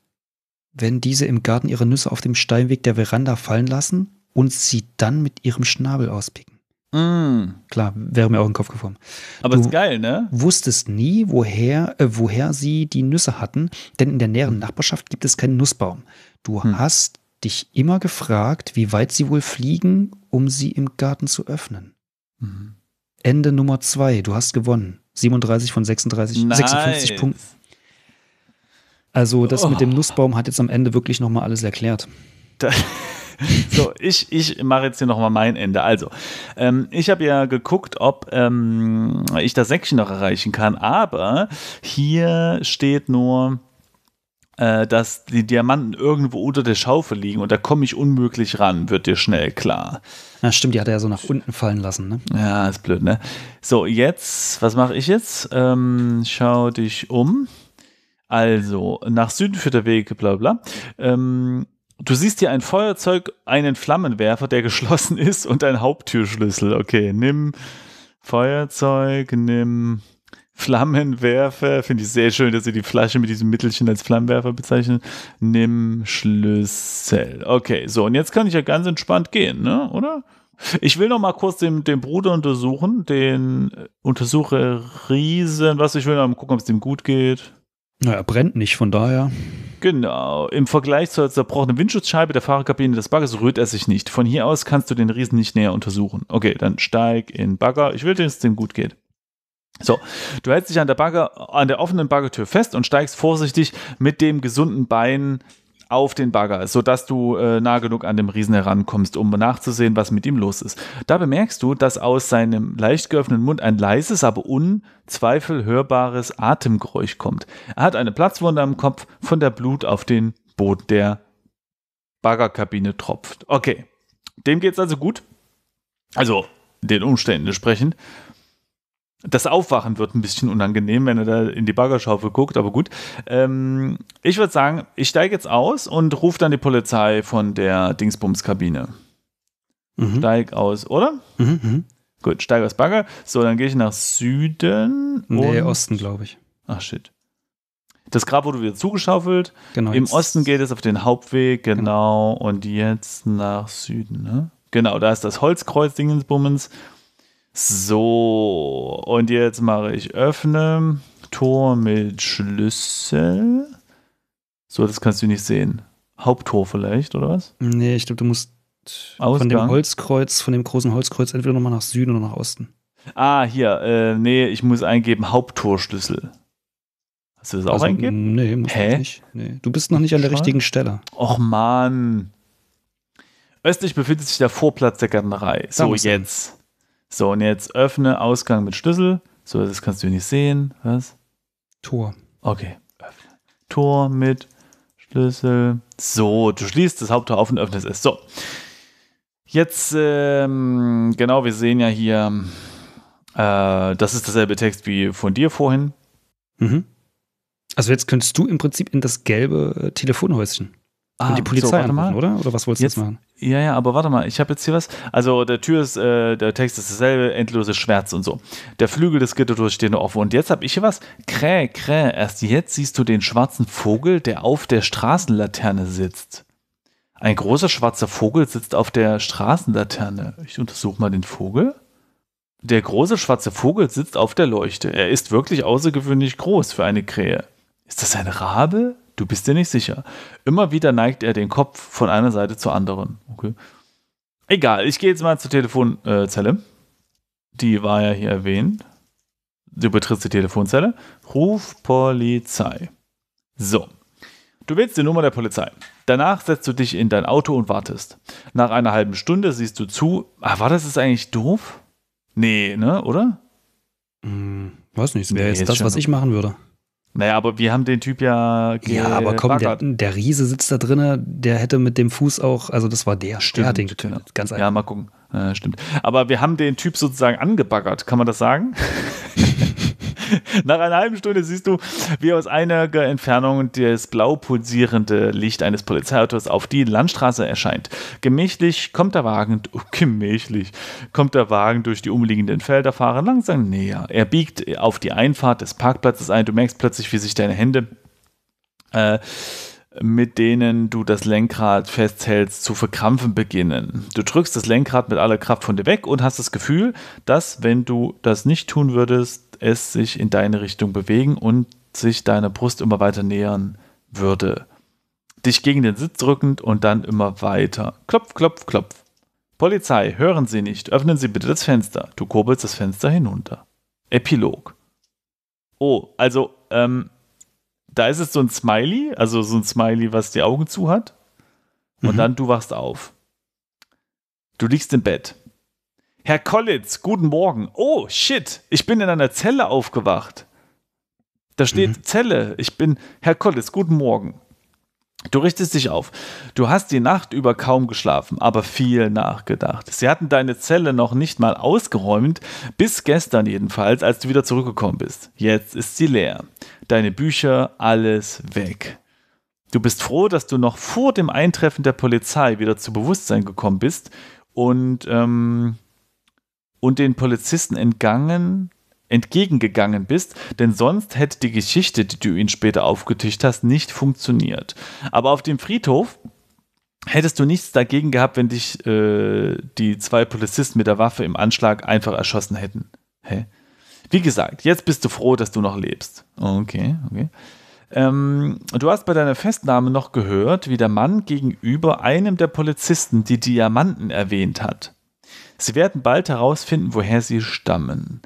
wenn diese im Garten ihre Nüsse auf dem Steinweg der Veranda fallen lassen und sie dann mit ihrem Schnabel auspicken. Mm. Klar, wäre mir auch in den Kopf geformt. Aber du ist geil, ne? Wusstest nie, woher, äh, woher sie die Nüsse hatten, denn in der näheren Nachbarschaft gibt es keinen Nussbaum. Du hm. hast dich immer gefragt, wie weit sie wohl fliegen, um sie im Garten zu öffnen. Mhm. Ende Nummer zwei, du hast gewonnen. 37 von 36, nice. 56 Punkten. Also das oh. mit dem oh. Nussbaum hat jetzt am Ende wirklich nochmal alles erklärt. Da, [LAUGHS] so, ich, ich mache jetzt hier nochmal mein Ende. Also, ähm, ich habe ja geguckt, ob ähm, ich das Säckchen noch erreichen kann, aber hier steht nur, äh, dass die Diamanten irgendwo unter der Schaufel liegen und da komme ich unmöglich ran, wird dir schnell klar. Ja, stimmt, die hat er ja so nach unten fallen lassen, ne? Ja, ist blöd, ne? So, jetzt, was mache ich jetzt? Ähm, schau dich um. Also, nach Süden führt der Weg, bla bla. Ähm, du siehst hier ein Feuerzeug, einen Flammenwerfer, der [LAUGHS] geschlossen ist und ein Haupttürschlüssel. Okay, nimm Feuerzeug, nimm Flammenwerfer. Finde ich sehr schön, dass sie die Flasche mit diesem Mittelchen als Flammenwerfer bezeichnen. Nimm Schlüssel. Okay, so, und jetzt kann ich ja ganz entspannt gehen, ne? oder? Ich will noch mal kurz den, den Bruder untersuchen, den äh, untersuche Riesen, was ich will mal gucken, ob es dem gut geht. Na, er brennt nicht, von daher. Genau. Im Vergleich zur zerbrochenen Windschutzscheibe der Fahrerkabine des Baggers rührt er sich nicht. Von hier aus kannst du den Riesen nicht näher untersuchen. Okay, dann steig in Bagger. Ich will, dass es dem gut geht. So, du hältst dich an der, Bagger, an der offenen Baggertür fest und steigst vorsichtig mit dem gesunden Bein auf den Bagger, sodass du äh, nah genug an dem Riesen herankommst, um nachzusehen, was mit ihm los ist. Da bemerkst du, dass aus seinem leicht geöffneten Mund ein leises, aber unzweifelhörbares Atemgeräusch kommt. Er hat eine Platzwunde am Kopf, von der Blut auf den Boden der Baggerkabine tropft. Okay, dem geht's also gut. Also den Umständen entsprechend. Das Aufwachen wird ein bisschen unangenehm, wenn er da in die Baggerschaufel guckt, aber gut. Ähm, ich würde sagen, ich steige jetzt aus und rufe dann die Polizei von der Dingsbums-Kabine. Mhm. Steig aus, oder? Mhm, mh. Gut, steig aus Bagger. So, dann gehe ich nach Süden. Nee, Osten, glaube ich. Ach, shit. Das Grab wurde wieder zugeschaufelt. Genau. Im Osten geht es auf den Hauptweg, genau. genau. Und jetzt nach Süden, ne? Genau, da ist das Holzkreuz Dingensbummens. So, und jetzt mache ich öffne Tor mit Schlüssel. So, das kannst du nicht sehen. Haupttor vielleicht, oder was? Nee, ich glaube, du musst Ausgang. von dem Holzkreuz, von dem großen Holzkreuz entweder nochmal nach Süden oder nach Osten. Ah, hier, äh, nee, ich muss eingeben Haupttorschlüssel. Hast du das also, auch eingeben? Nee, muss Hä? ich nicht. Nee. Du bist noch nicht an der Schall? richtigen Stelle. Och Mann. Östlich befindet sich der Vorplatz der Gärtnerei. So, jetzt. So, und jetzt öffne Ausgang mit Schlüssel. So, das kannst du nicht sehen. Was? Tor. Okay, öffne. Tor mit Schlüssel. So, du schließt das Haupttor auf und öffnest es. So. Jetzt, ähm, genau, wir sehen ja hier, äh, das ist derselbe Text wie von dir vorhin. Mhm. Also jetzt könntest du im Prinzip in das gelbe äh, Telefonhäuschen. Ah, und die Polizei so, anrufen, oder? Oder was wolltest du jetzt machen? Ja, ja, aber warte mal, ich habe jetzt hier was. Also der Tür ist, äh, der Text ist dasselbe, endlose Schmerz und so. Der Flügel des Gitterdurs steht noch offen. Und jetzt habe ich hier was. Krä, krä, erst jetzt siehst du den schwarzen Vogel, der auf der Straßenlaterne sitzt. Ein großer schwarzer Vogel sitzt auf der Straßenlaterne. Ich untersuche mal den Vogel. Der große schwarze Vogel sitzt auf der Leuchte. Er ist wirklich außergewöhnlich groß für eine Krähe. Ist das ein Rabe? Du bist dir nicht sicher. Immer wieder neigt er den Kopf von einer Seite zur anderen. Okay. Egal, ich gehe jetzt mal zur Telefonzelle. Die war ja hier erwähnt. Du betrittst die Telefonzelle. Ruf Polizei. So. Du wählst die Nummer der Polizei. Danach setzt du dich in dein Auto und wartest. Nach einer halben Stunde siehst du zu. Ah, war das jetzt eigentlich doof? Nee, ne, oder? Hm, weiß nicht, Das wäre nee, jetzt, jetzt das, was ich machen würde. Naja, aber wir haben den Typ ja Ja, aber komm, der, der, Riese sitzt da drinnen, der hätte mit dem Fuß auch, also das war der Störding. genau. ganz einfach. Ja, mal gucken. Ja, stimmt. Aber wir haben den Typ sozusagen angebaggert, kann man das sagen? [LAUGHS] [LAUGHS] Nach einer halben Stunde siehst du, wie aus einiger Entfernung das blau pulsierende Licht eines Polizeiautos auf die Landstraße erscheint. Gemächlich kommt der Wagen, [LAUGHS] gemächlich kommt der Wagen durch die umliegenden Felder, fahren langsam näher. Er biegt auf die Einfahrt des Parkplatzes ein. Du merkst plötzlich, wie sich deine Hände äh, mit denen du das Lenkrad festhältst, zu verkrampfen beginnen. Du drückst das Lenkrad mit aller Kraft von dir weg und hast das Gefühl, dass, wenn du das nicht tun würdest, es sich in deine Richtung bewegen und sich deiner Brust immer weiter nähern würde. Dich gegen den Sitz drückend und dann immer weiter. Klopf, klopf, klopf. Polizei, hören Sie nicht, öffnen Sie bitte das Fenster. Du kurbelst das Fenster hinunter. Epilog. Oh, also, ähm, da ist es so ein Smiley, also so ein Smiley, was die Augen zu hat. Und mhm. dann du wachst auf. Du liegst im Bett. Herr Kollitz, guten Morgen. Oh, shit, ich bin in einer Zelle aufgewacht. Da steht mhm. Zelle. Ich bin Herr Kollitz, guten Morgen. Du richtest dich auf. Du hast die Nacht über kaum geschlafen, aber viel nachgedacht. Sie hatten deine Zelle noch nicht mal ausgeräumt, bis gestern jedenfalls, als du wieder zurückgekommen bist. Jetzt ist sie leer. Deine Bücher, alles weg. Du bist froh, dass du noch vor dem Eintreffen der Polizei wieder zu Bewusstsein gekommen bist und ähm, und den Polizisten entgangen, entgegengegangen bist, denn sonst hätte die Geschichte, die du ihnen später aufgetischt hast, nicht funktioniert. Aber auf dem Friedhof hättest du nichts dagegen gehabt, wenn dich äh, die zwei Polizisten mit der Waffe im Anschlag einfach erschossen hätten. Hä? Wie gesagt, jetzt bist du froh, dass du noch lebst. Okay, okay. Ähm, du hast bei deiner Festnahme noch gehört, wie der Mann gegenüber einem der Polizisten die Diamanten erwähnt hat. Sie werden bald herausfinden, woher sie stammen.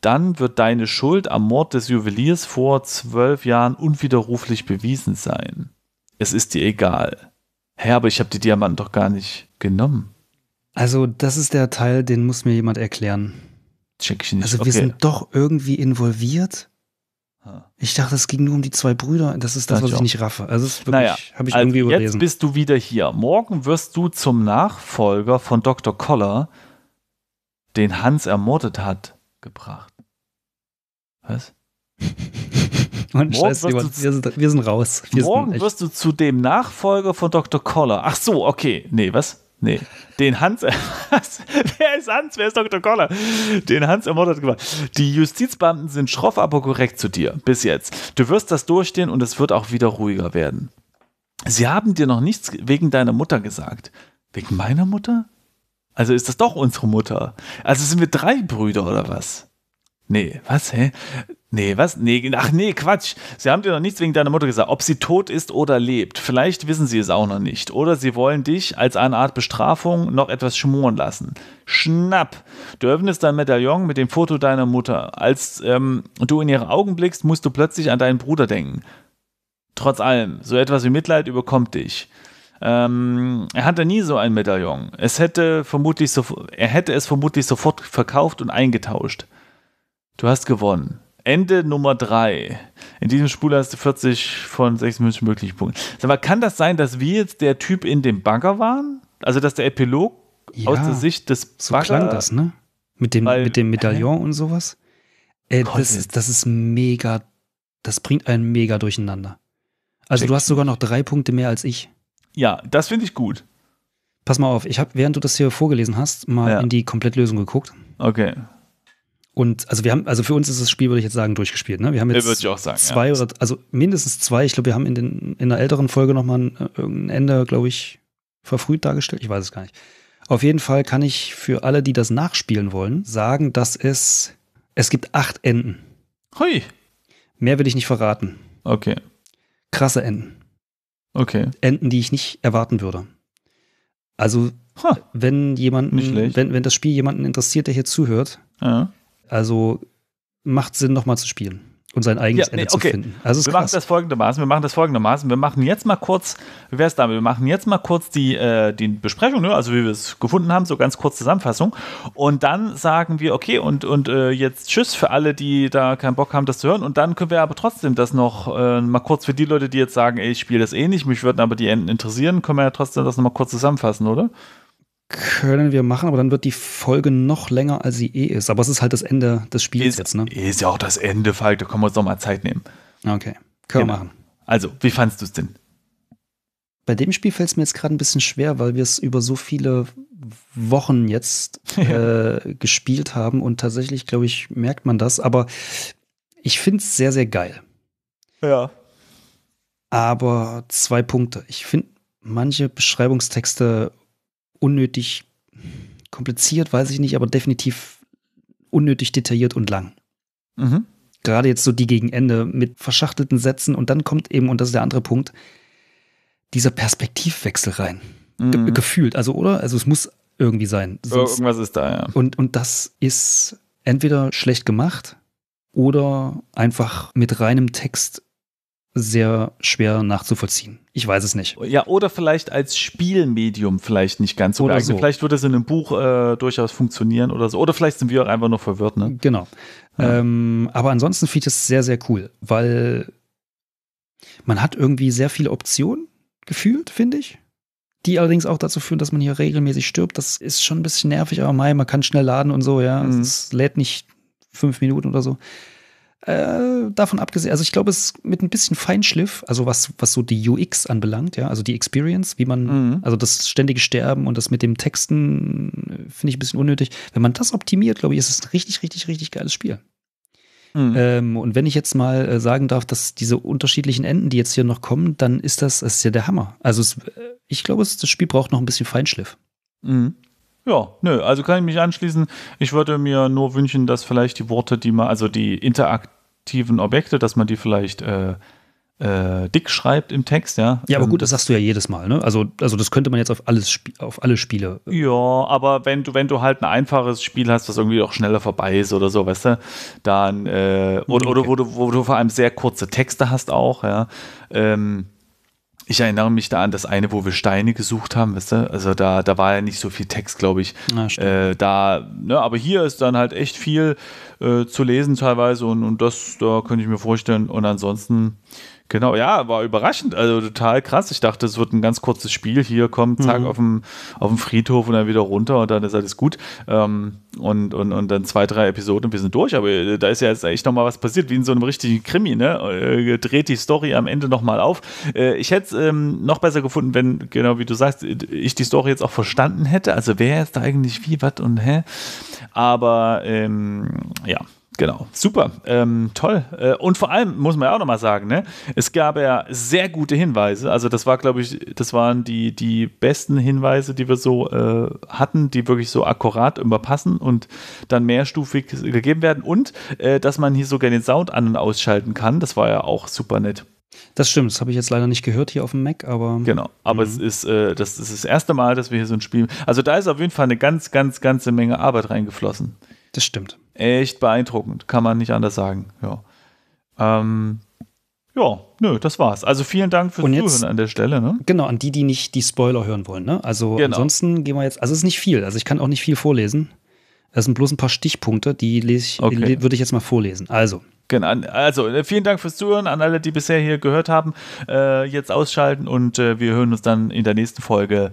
Dann wird deine Schuld am Mord des Juweliers vor zwölf Jahren unwiderruflich bewiesen sein. Es ist dir egal. Hä, aber ich habe die Diamanten doch gar nicht genommen. Also, das ist der Teil, den muss mir jemand erklären. Check ich nicht. Also, wir okay. sind doch irgendwie involviert. Ich dachte, es ging nur um die zwei Brüder. Das ist das, was ich nicht raffe. Also das naja, habe ich also irgendwie überlesen. Jetzt bist du wieder hier. Morgen wirst du zum Nachfolger von Dr. Koller, den Hans ermordet hat, gebracht. Was? [LAUGHS] Mann, Scheiße, wir, sind, wir sind raus. Wir morgen sind wirst du zu dem Nachfolger von Dr. Koller. Ach so, okay. Nee, was? Nee, den Hans. [LAUGHS] Wer ist Hans? Wer ist Dr. Koller? Den Hans ermordet gemacht. Die Justizbeamten sind schroff, aber korrekt zu dir. Bis jetzt. Du wirst das durchstehen und es wird auch wieder ruhiger werden. Sie haben dir noch nichts wegen deiner Mutter gesagt. Wegen meiner Mutter? Also ist das doch unsere Mutter. Also sind wir drei Brüder oder was? Nee, was, hä? Nee, was? Nee, ach nee, Quatsch. Sie haben dir noch nichts wegen deiner Mutter gesagt, ob sie tot ist oder lebt. Vielleicht wissen sie es auch noch nicht. Oder sie wollen dich als eine Art Bestrafung noch etwas schmoren lassen. Schnapp! Du öffnest dein Medaillon mit dem Foto deiner Mutter. Als ähm, du in ihre Augen blickst, musst du plötzlich an deinen Bruder denken. Trotz allem, so etwas wie Mitleid überkommt dich. Ähm, er hatte nie so ein Medaillon. Es hätte vermutlich so, er hätte es vermutlich sofort verkauft und eingetauscht. Du hast gewonnen. Ende Nummer 3. In diesem Spul hast du 40 von 6 möglichen Punkten. Sag mal, kann das sein, dass wir jetzt der Typ in dem Bagger waren? Also, dass der Epilog ja, aus der Sicht des Bagger. So klang das, ne? Mit dem, weil, mit dem Medaillon äh, und sowas. Äh, das, ist, das ist mega. Das bringt einen mega durcheinander. Also, check. du hast sogar noch drei Punkte mehr als ich. Ja, das finde ich gut. Pass mal auf, ich habe, während du das hier vorgelesen hast, mal ja. in die Komplettlösung geguckt. Okay. Und also wir haben, also für uns ist das Spiel, würde ich jetzt sagen, durchgespielt. Ne? Wir haben jetzt sagen, zwei ja. oder also mindestens zwei. Ich glaube, wir haben in, den, in einer älteren Folge nochmal ein, äh, ein Ende, glaube ich, verfrüht dargestellt. Ich weiß es gar nicht. Auf jeden Fall kann ich für alle, die das nachspielen wollen, sagen, dass es es gibt acht Enden. Hui. Mehr will ich nicht verraten. Okay. Krasse Enden. Okay. Enden, die ich nicht erwarten würde. Also, ha. wenn jemanden, wenn, wenn das Spiel jemanden interessiert, der hier zuhört, ja. Also macht Sinn, nochmal zu spielen und sein eigenes ja, nee, Ende okay. zu finden. Also wir krass. machen das folgendermaßen, wir machen das folgendermaßen, wir machen jetzt mal kurz, wie wäre es damit, wir machen jetzt mal kurz die, äh, die Besprechung, ne? also wie wir es gefunden haben, so ganz kurz Zusammenfassung und dann sagen wir, okay und, und äh, jetzt tschüss für alle, die da keinen Bock haben, das zu hören und dann können wir aber trotzdem das noch äh, mal kurz für die Leute, die jetzt sagen, ey, ich spiele das eh nicht, mich würden aber die Enden interessieren, können wir ja trotzdem das nochmal kurz zusammenfassen, oder? können wir machen, aber dann wird die Folge noch länger, als sie eh ist. Aber es ist halt das Ende des Spiels ist, jetzt, ne? Ist ja auch das Ende, Falk, da können wir uns noch mal Zeit nehmen. Okay, können genau. wir machen. Also, wie fandest du es denn? Bei dem Spiel fällt es mir jetzt gerade ein bisschen schwer, weil wir es über so viele Wochen jetzt [LAUGHS] äh, gespielt haben und tatsächlich, glaube ich, merkt man das. Aber ich finde es sehr, sehr geil. Ja. Aber zwei Punkte. Ich finde manche Beschreibungstexte unnötig kompliziert, weiß ich nicht, aber definitiv unnötig detailliert und lang. Mhm. Gerade jetzt so die gegen Ende mit verschachtelten Sätzen und dann kommt eben, und das ist der andere Punkt, dieser Perspektivwechsel rein. Ge mhm. gefühlt, also oder? Also es muss irgendwie sein. Sonst Irgendwas ist da, ja. Und, und das ist entweder schlecht gemacht oder einfach mit reinem Text sehr schwer nachzuvollziehen. Ich weiß es nicht. Ja, oder vielleicht als Spielmedium vielleicht nicht ganz so oder So. Vielleicht würde es in einem Buch äh, durchaus funktionieren oder so. Oder vielleicht sind wir auch einfach nur verwirrt, ne? Genau. Ja. Ähm, aber ansonsten finde ich das sehr, sehr cool, weil man hat irgendwie sehr viele Optionen gefühlt, finde ich. Die allerdings auch dazu führen, dass man hier regelmäßig stirbt. Das ist schon ein bisschen nervig, aber mei, man kann schnell laden und so, ja. Mhm. Es lädt nicht fünf Minuten oder so. Äh, davon abgesehen, also ich glaube, es ist mit ein bisschen Feinschliff, also was, was so die UX anbelangt, ja, also die Experience, wie man, mhm. also das ständige Sterben und das mit dem Texten äh, finde ich ein bisschen unnötig. Wenn man das optimiert, glaube ich, ist es ein richtig, richtig, richtig geiles Spiel. Mhm. Ähm, und wenn ich jetzt mal äh, sagen darf, dass diese unterschiedlichen Enden, die jetzt hier noch kommen, dann ist das, das ist ja der Hammer. Also es, äh, ich glaube, es, das Spiel braucht noch ein bisschen Feinschliff. Mhm. Ja, nö, also kann ich mich anschließen. Ich würde mir nur wünschen, dass vielleicht die Worte, die man, also die interaktiven Objekte, dass man die vielleicht äh, äh, dick schreibt im Text, ja. Ja, aber ähm, gut, das sagst du ja jedes Mal, ne? Also, also das könnte man jetzt auf alles auf alle Spiele. Ja, aber wenn du, wenn du halt ein einfaches Spiel hast, was irgendwie auch schneller vorbei ist oder so, weißt du, dann äh, oder, mhm, okay. oder wo du, wo du vor allem sehr kurze Texte hast auch, ja. Ähm, ich erinnere mich da an das eine, wo wir Steine gesucht haben, weißt du? Also da, da war ja nicht so viel Text, glaube ich. Na, äh, da, ne, aber hier ist dann halt echt viel äh, zu lesen teilweise und, und das, da könnte ich mir vorstellen. Und ansonsten Genau, ja, war überraschend, also total krass. Ich dachte, es wird ein ganz kurzes Spiel. Hier kommt, zack, mhm. auf, dem, auf dem Friedhof und dann wieder runter und dann ist alles gut. Ähm, und, und, und dann zwei, drei Episoden und wir sind durch. Aber äh, da ist ja jetzt echt nochmal was passiert, wie in so einem richtigen Krimi, ne? Äh, Dreht die Story am Ende nochmal auf. Äh, ich hätte es ähm, noch besser gefunden, wenn, genau wie du sagst, ich die Story jetzt auch verstanden hätte. Also wer ist da eigentlich wie, was und hä? Aber ähm, ja, Genau, super, ähm, toll. Äh, und vor allem muss man ja auch nochmal sagen, ne? es gab ja sehr gute Hinweise. Also das war, glaube ich, das waren die, die besten Hinweise, die wir so äh, hatten, die wirklich so akkurat überpassen und dann mehrstufig gegeben werden. Und äh, dass man hier sogar den Sound an und ausschalten kann, das war ja auch super nett. Das stimmt, das habe ich jetzt leider nicht gehört hier auf dem Mac, aber. Genau, aber mhm. es ist, äh, das ist das erste Mal, dass wir hier so ein Spiel. Also da ist auf jeden Fall eine ganz, ganz, ganze Menge Arbeit reingeflossen. Das stimmt echt beeindruckend, kann man nicht anders sagen. Ja, ähm, ja nö, das war's. Also vielen Dank fürs jetzt, Zuhören an der Stelle. Ne? Genau, an die, die nicht die Spoiler hören wollen. Ne? Also genau. ansonsten gehen wir jetzt, also es ist nicht viel, also ich kann auch nicht viel vorlesen. Das sind bloß ein paar Stichpunkte, die lese ich, okay. würde ich jetzt mal vorlesen. Also. Genau. Also äh, vielen Dank fürs Zuhören an alle, die bisher hier gehört haben. Äh, jetzt ausschalten und äh, wir hören uns dann in der nächsten Folge,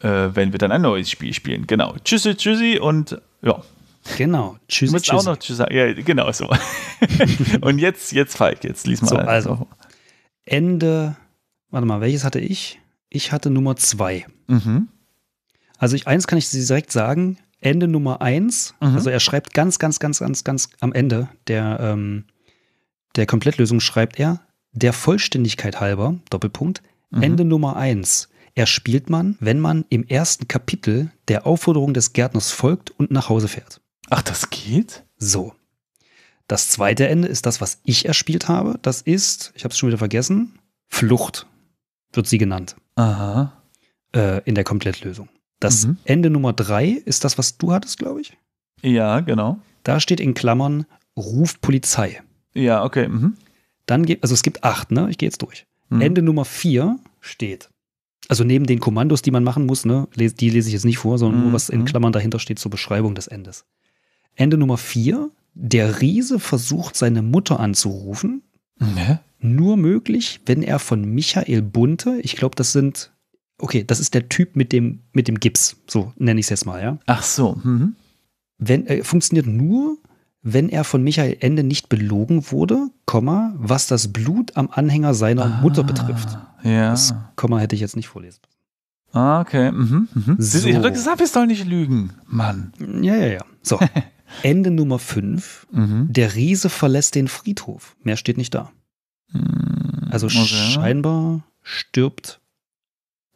äh, wenn wir dann ein neues Spiel spielen. Genau. Tschüssi, tschüssi und ja. Genau. Tschüss. Ich musst auch noch Tschüss sagen. Ja, genau so. [LAUGHS] Und jetzt, jetzt Falk, jetzt lies mal. So, also, Ende, warte mal, welches hatte ich? Ich hatte Nummer zwei. Mhm. Also ich, eins kann ich direkt sagen, Ende Nummer eins, mhm. also er schreibt ganz, ganz, ganz, ganz, ganz am Ende der, ähm, der Komplettlösung schreibt er, der Vollständigkeit halber, Doppelpunkt, mhm. Ende Nummer eins erspielt man, wenn man im ersten Kapitel der Aufforderung des Gärtners folgt und nach Hause fährt. Ach, das geht? So. Das zweite Ende ist das, was ich erspielt habe. Das ist, ich habe es schon wieder vergessen, Flucht wird sie genannt. Aha. Äh, in der Komplettlösung. Das mhm. Ende Nummer drei ist das, was du hattest, glaube ich. Ja, genau. Da steht in Klammern Ruf Polizei. Ja, okay. Mhm. Dann geht, also es gibt acht, ne? Ich gehe jetzt durch. Mhm. Ende Nummer vier steht. Also neben den Kommandos, die man machen muss, ne, die lese ich jetzt nicht vor, sondern nur mhm, was in mhm. Klammern dahinter steht zur Beschreibung des Endes. Ende Nummer vier, der Riese versucht seine Mutter anzurufen. Ne? Nur möglich, wenn er von Michael Bunte, ich glaube, das sind, okay, das ist der Typ mit dem, mit dem Gips, so nenne ich es jetzt mal, ja. Ach so. Mhm. Wenn, äh, funktioniert nur, wenn er von Michael Ende nicht belogen wurde, Komma, was das Blut am Anhänger seiner ah, Mutter betrifft. Ja. Das Komma hätte ich jetzt nicht vorlesen. Ah, okay. Mhm, mhm. So. Ich habe gesagt, wir sollen nicht lügen, Mann. Ja, ja, ja. So. [LAUGHS] Ende Nummer 5, mhm. der Riese verlässt den Friedhof. Mehr steht nicht da. Hm, also okay. scheinbar stirbt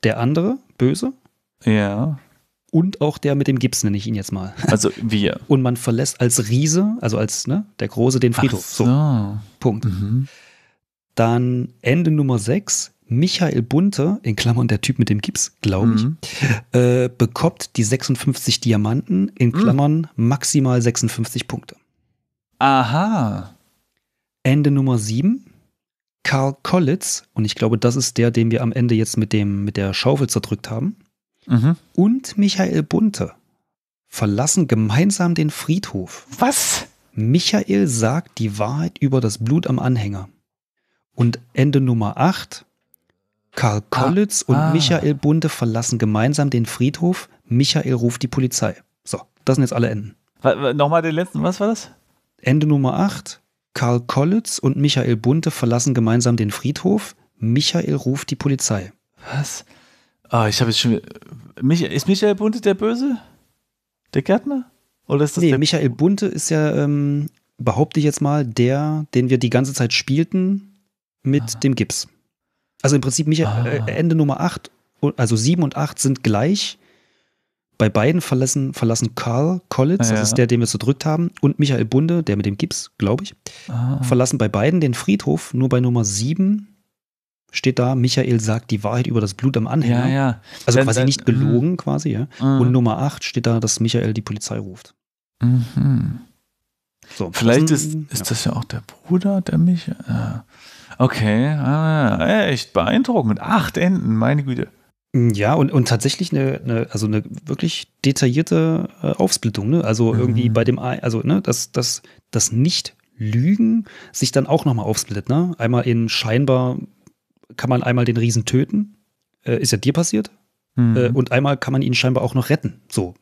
der andere, böse. Ja. Und auch der mit dem Gips nenne ich ihn jetzt mal. [LAUGHS] Also wir. Und man verlässt als Riese, also als ne, der Große, den Friedhof. Ach so. so. Punkt. Mhm. Dann Ende Nummer 6, Michael Bunte, in Klammern der Typ mit dem Gips, glaube ich, mhm. äh, bekommt die 56 Diamanten, in mhm. Klammern mhm. maximal 56 Punkte. Aha. Ende Nummer 7. Karl Kollitz, und ich glaube, das ist der, den wir am Ende jetzt mit, dem, mit der Schaufel zerdrückt haben, mhm. und Michael Bunte verlassen gemeinsam den Friedhof. Was? Michael sagt die Wahrheit über das Blut am Anhänger. Und Ende Nummer 8, Karl ah. Kollitz ah, und ah. Michael Bunte verlassen gemeinsam den Friedhof. Michael ruft die Polizei. So, das sind jetzt alle Enden. Nochmal den letzten, was war das? Ende Nummer 8. Karl Kollitz und Michael Bunte verlassen gemeinsam den Friedhof. Michael ruft die Polizei. Was? oh, ich habe jetzt schon. Mich, ist Michael Bunte der Böse? Der Gärtner? Oder ist das nee, Michael Bunte ist ja, ähm, behaupte ich jetzt mal, der, den wir die ganze Zeit spielten mit ah. dem Gips. Also im Prinzip Micha äh, ah. Ende Nummer 8, also 7 und 8 sind gleich. Bei beiden verlassen, verlassen Carl Collins, ja. das ist der, den wir zerdrückt haben, und Michael Bunde, der mit dem Gips, glaube ich, ah. verlassen bei beiden den Friedhof. Nur bei Nummer 7 steht da, Michael sagt die Wahrheit über das Blut am Anhänger. Ja, ja. Also Wenn, quasi nicht mhm. gelogen, äh, quasi. Ja. Mhm. Und Nummer 8 steht da, dass Michael die Polizei ruft. Mhm. So, Vielleicht also, ist, ist das ja auch der Bruder, der Michael. Äh, Okay, ah, echt beeindruckend. Acht Enden, meine Güte. Mm, ja, und, und tatsächlich eine, eine, also eine wirklich detaillierte äh, Aufsplittung. Ne? Also mhm. irgendwie bei dem, also ne, das, das, das Nicht-Lügen sich dann auch nochmal aufsplittet. Ne? Einmal in scheinbar kann man einmal den Riesen töten, äh, ist ja dir passiert. Mhm. Äh, und einmal kann man ihn scheinbar auch noch retten. So.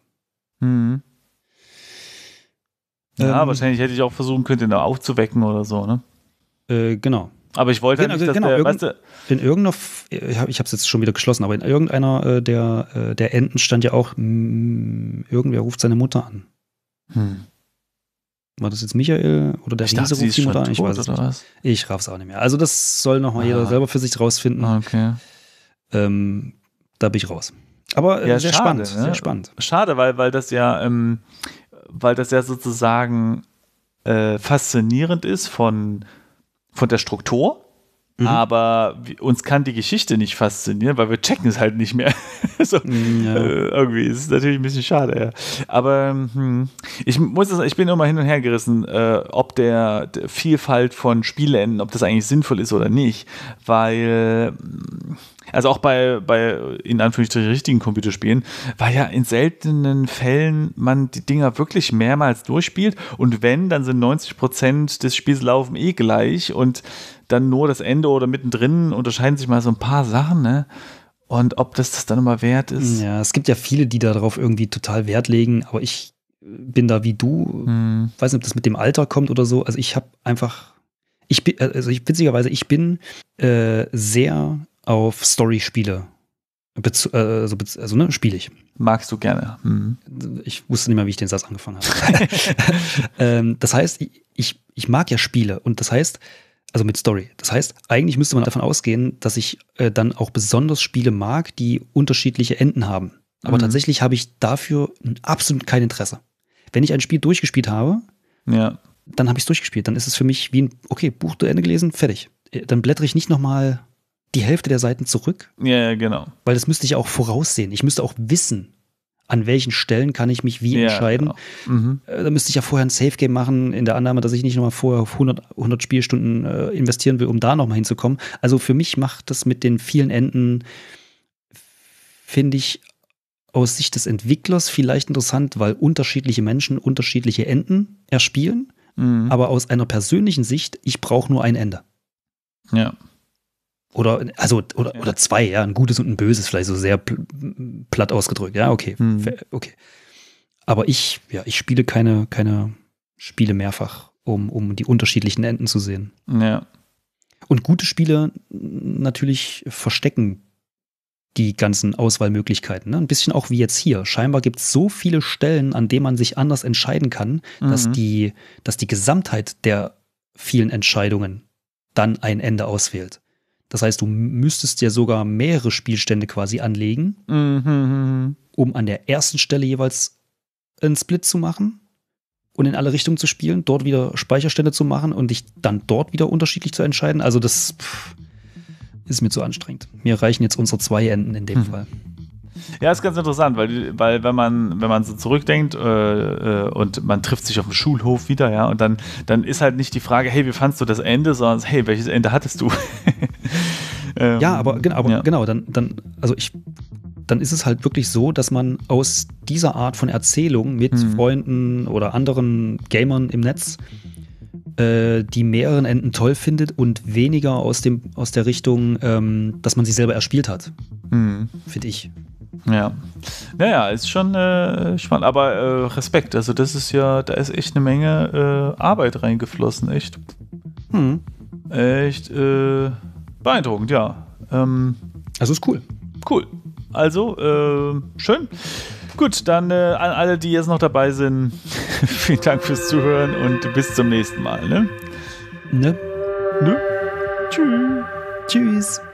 Mhm. Ja, ähm, wahrscheinlich hätte ich auch versuchen können, den da aufzuwecken oder so, ne? Äh, genau. Aber ich wollte genau, halt nicht, dass genau, der, irgend, weißt du, in irgendeiner, ich habe es jetzt schon wieder geschlossen, aber in irgendeiner äh, der, äh, der Enden stand ja auch, mh, mm, irgendwer ruft seine Mutter an. Hm. War das jetzt Michael oder der ich Riese dachte, ruft die Mutter an? Ich weiß es nicht. Ich raff's auch nicht mehr. Also das soll nochmal ah. jeder selber für sich rausfinden. Ah, okay. Ähm, da bin ich raus. Aber äh, ja, sehr schade, spannend, ne? sehr spannend. Schade, weil, weil das ja, ähm, weil das ja sozusagen äh, faszinierend ist von von der Struktur Mhm. Aber uns kann die Geschichte nicht faszinieren, weil wir checken es halt nicht mehr. [LAUGHS] so, mm, ja. äh, irgendwie ist es natürlich ein bisschen schade. Ja. Aber hm, ich muss das, ich bin immer hin und her gerissen, äh, ob der, der, Vielfalt von Spielenden, ob das eigentlich sinnvoll ist oder nicht, weil hm, also auch bei, bei in Anführungsstrichen richtigen Computerspielen, weil ja in seltenen Fällen man die Dinger wirklich mehrmals durchspielt und wenn, dann sind 90 Prozent des Spiels laufen eh gleich und dann nur das Ende oder mittendrin unterscheiden sich mal so ein paar Sachen, ne? Und ob das das dann immer wert ist. Ja, es gibt ja viele, die darauf irgendwie total Wert legen, aber ich bin da wie du. Hm. Weiß nicht, ob das mit dem Alter kommt oder so. Also ich habe einfach, ich bin, also ich, witzigerweise, ich bin äh, sehr auf Story-Spiele Bezu also, also ne, spiele ich. Magst du gerne. Mhm. Ich wusste nicht mehr, wie ich den Satz angefangen habe. [LAUGHS] ähm, das heißt, ich, ich, mag ja Spiele und das heißt, also mit Story. Das heißt, eigentlich müsste man davon ausgehen, dass ich äh, dann auch besonders Spiele mag, die unterschiedliche Enden haben. Aber mhm. tatsächlich habe ich dafür absolut kein Interesse. Wenn ich ein Spiel durchgespielt habe, ja. dann habe ich es durchgespielt. Dann ist es für mich wie ein, okay, Buch zu Ende gelesen, fertig. Äh, dann blättere ich nicht nochmal die Hälfte der Seiten zurück. Ja, genau. Weil das müsste ich auch voraussehen. Ich müsste auch wissen, an welchen Stellen kann ich mich wie ja, entscheiden. Genau. Mhm. Äh, da müsste ich ja vorher ein Safe Game machen, in der Annahme, dass ich nicht nochmal vorher 100, 100 Spielstunden äh, investieren will, um da nochmal hinzukommen. Also für mich macht das mit den vielen Enden, finde ich, aus Sicht des Entwicklers vielleicht interessant, weil unterschiedliche Menschen unterschiedliche Enden erspielen. Mhm. Aber aus einer persönlichen Sicht, ich brauche nur ein Ende. Ja. Oder, also, oder, ja. oder zwei, ja, ein gutes und ein böses, vielleicht so sehr platt ausgedrückt. Ja, okay. Hm. okay. Aber ich, ja, ich spiele keine, keine Spiele mehrfach, um, um die unterschiedlichen Enden zu sehen. Ja. Und gute Spiele natürlich verstecken die ganzen Auswahlmöglichkeiten. Ne? Ein bisschen auch wie jetzt hier. Scheinbar gibt es so viele Stellen, an denen man sich anders entscheiden kann, mhm. dass, die, dass die Gesamtheit der vielen Entscheidungen dann ein Ende auswählt. Das heißt, du müsstest ja sogar mehrere Spielstände quasi anlegen, mhm, mhm, mhm. um an der ersten Stelle jeweils einen Split zu machen und in alle Richtungen zu spielen, dort wieder Speicherstände zu machen und dich dann dort wieder unterschiedlich zu entscheiden. Also das pff, ist mir zu anstrengend. Mir reichen jetzt unsere zwei Enden in dem mhm. Fall. Ja, ist ganz interessant, weil, weil wenn man wenn man so zurückdenkt äh, äh, und man trifft sich auf dem Schulhof wieder, ja, und dann dann ist halt nicht die Frage, hey, wie fandst du das Ende, sondern hey, welches Ende hattest du? [LAUGHS] ähm, ja, aber, genau, aber ja. genau, dann dann also ich dann ist es halt wirklich so, dass man aus dieser Art von Erzählung mit mhm. Freunden oder anderen Gamern im Netz äh, die mehreren Enden toll findet und weniger aus, dem, aus der Richtung, ähm, dass man sie selber erspielt hat. Mhm. Finde ich. Ja. Naja, ist schon äh, spannend. Aber äh, Respekt, also das ist ja, da ist echt eine Menge äh, Arbeit reingeflossen, echt. Hm. Echt äh, beeindruckend, ja. Ähm, also ist cool. Cool. Also, äh, schön. Gut, dann äh, an alle, die jetzt noch dabei sind, [LAUGHS] vielen Dank fürs Zuhören und bis zum nächsten Mal. Ne? Ne? Ne? Tschüss. Tschüss.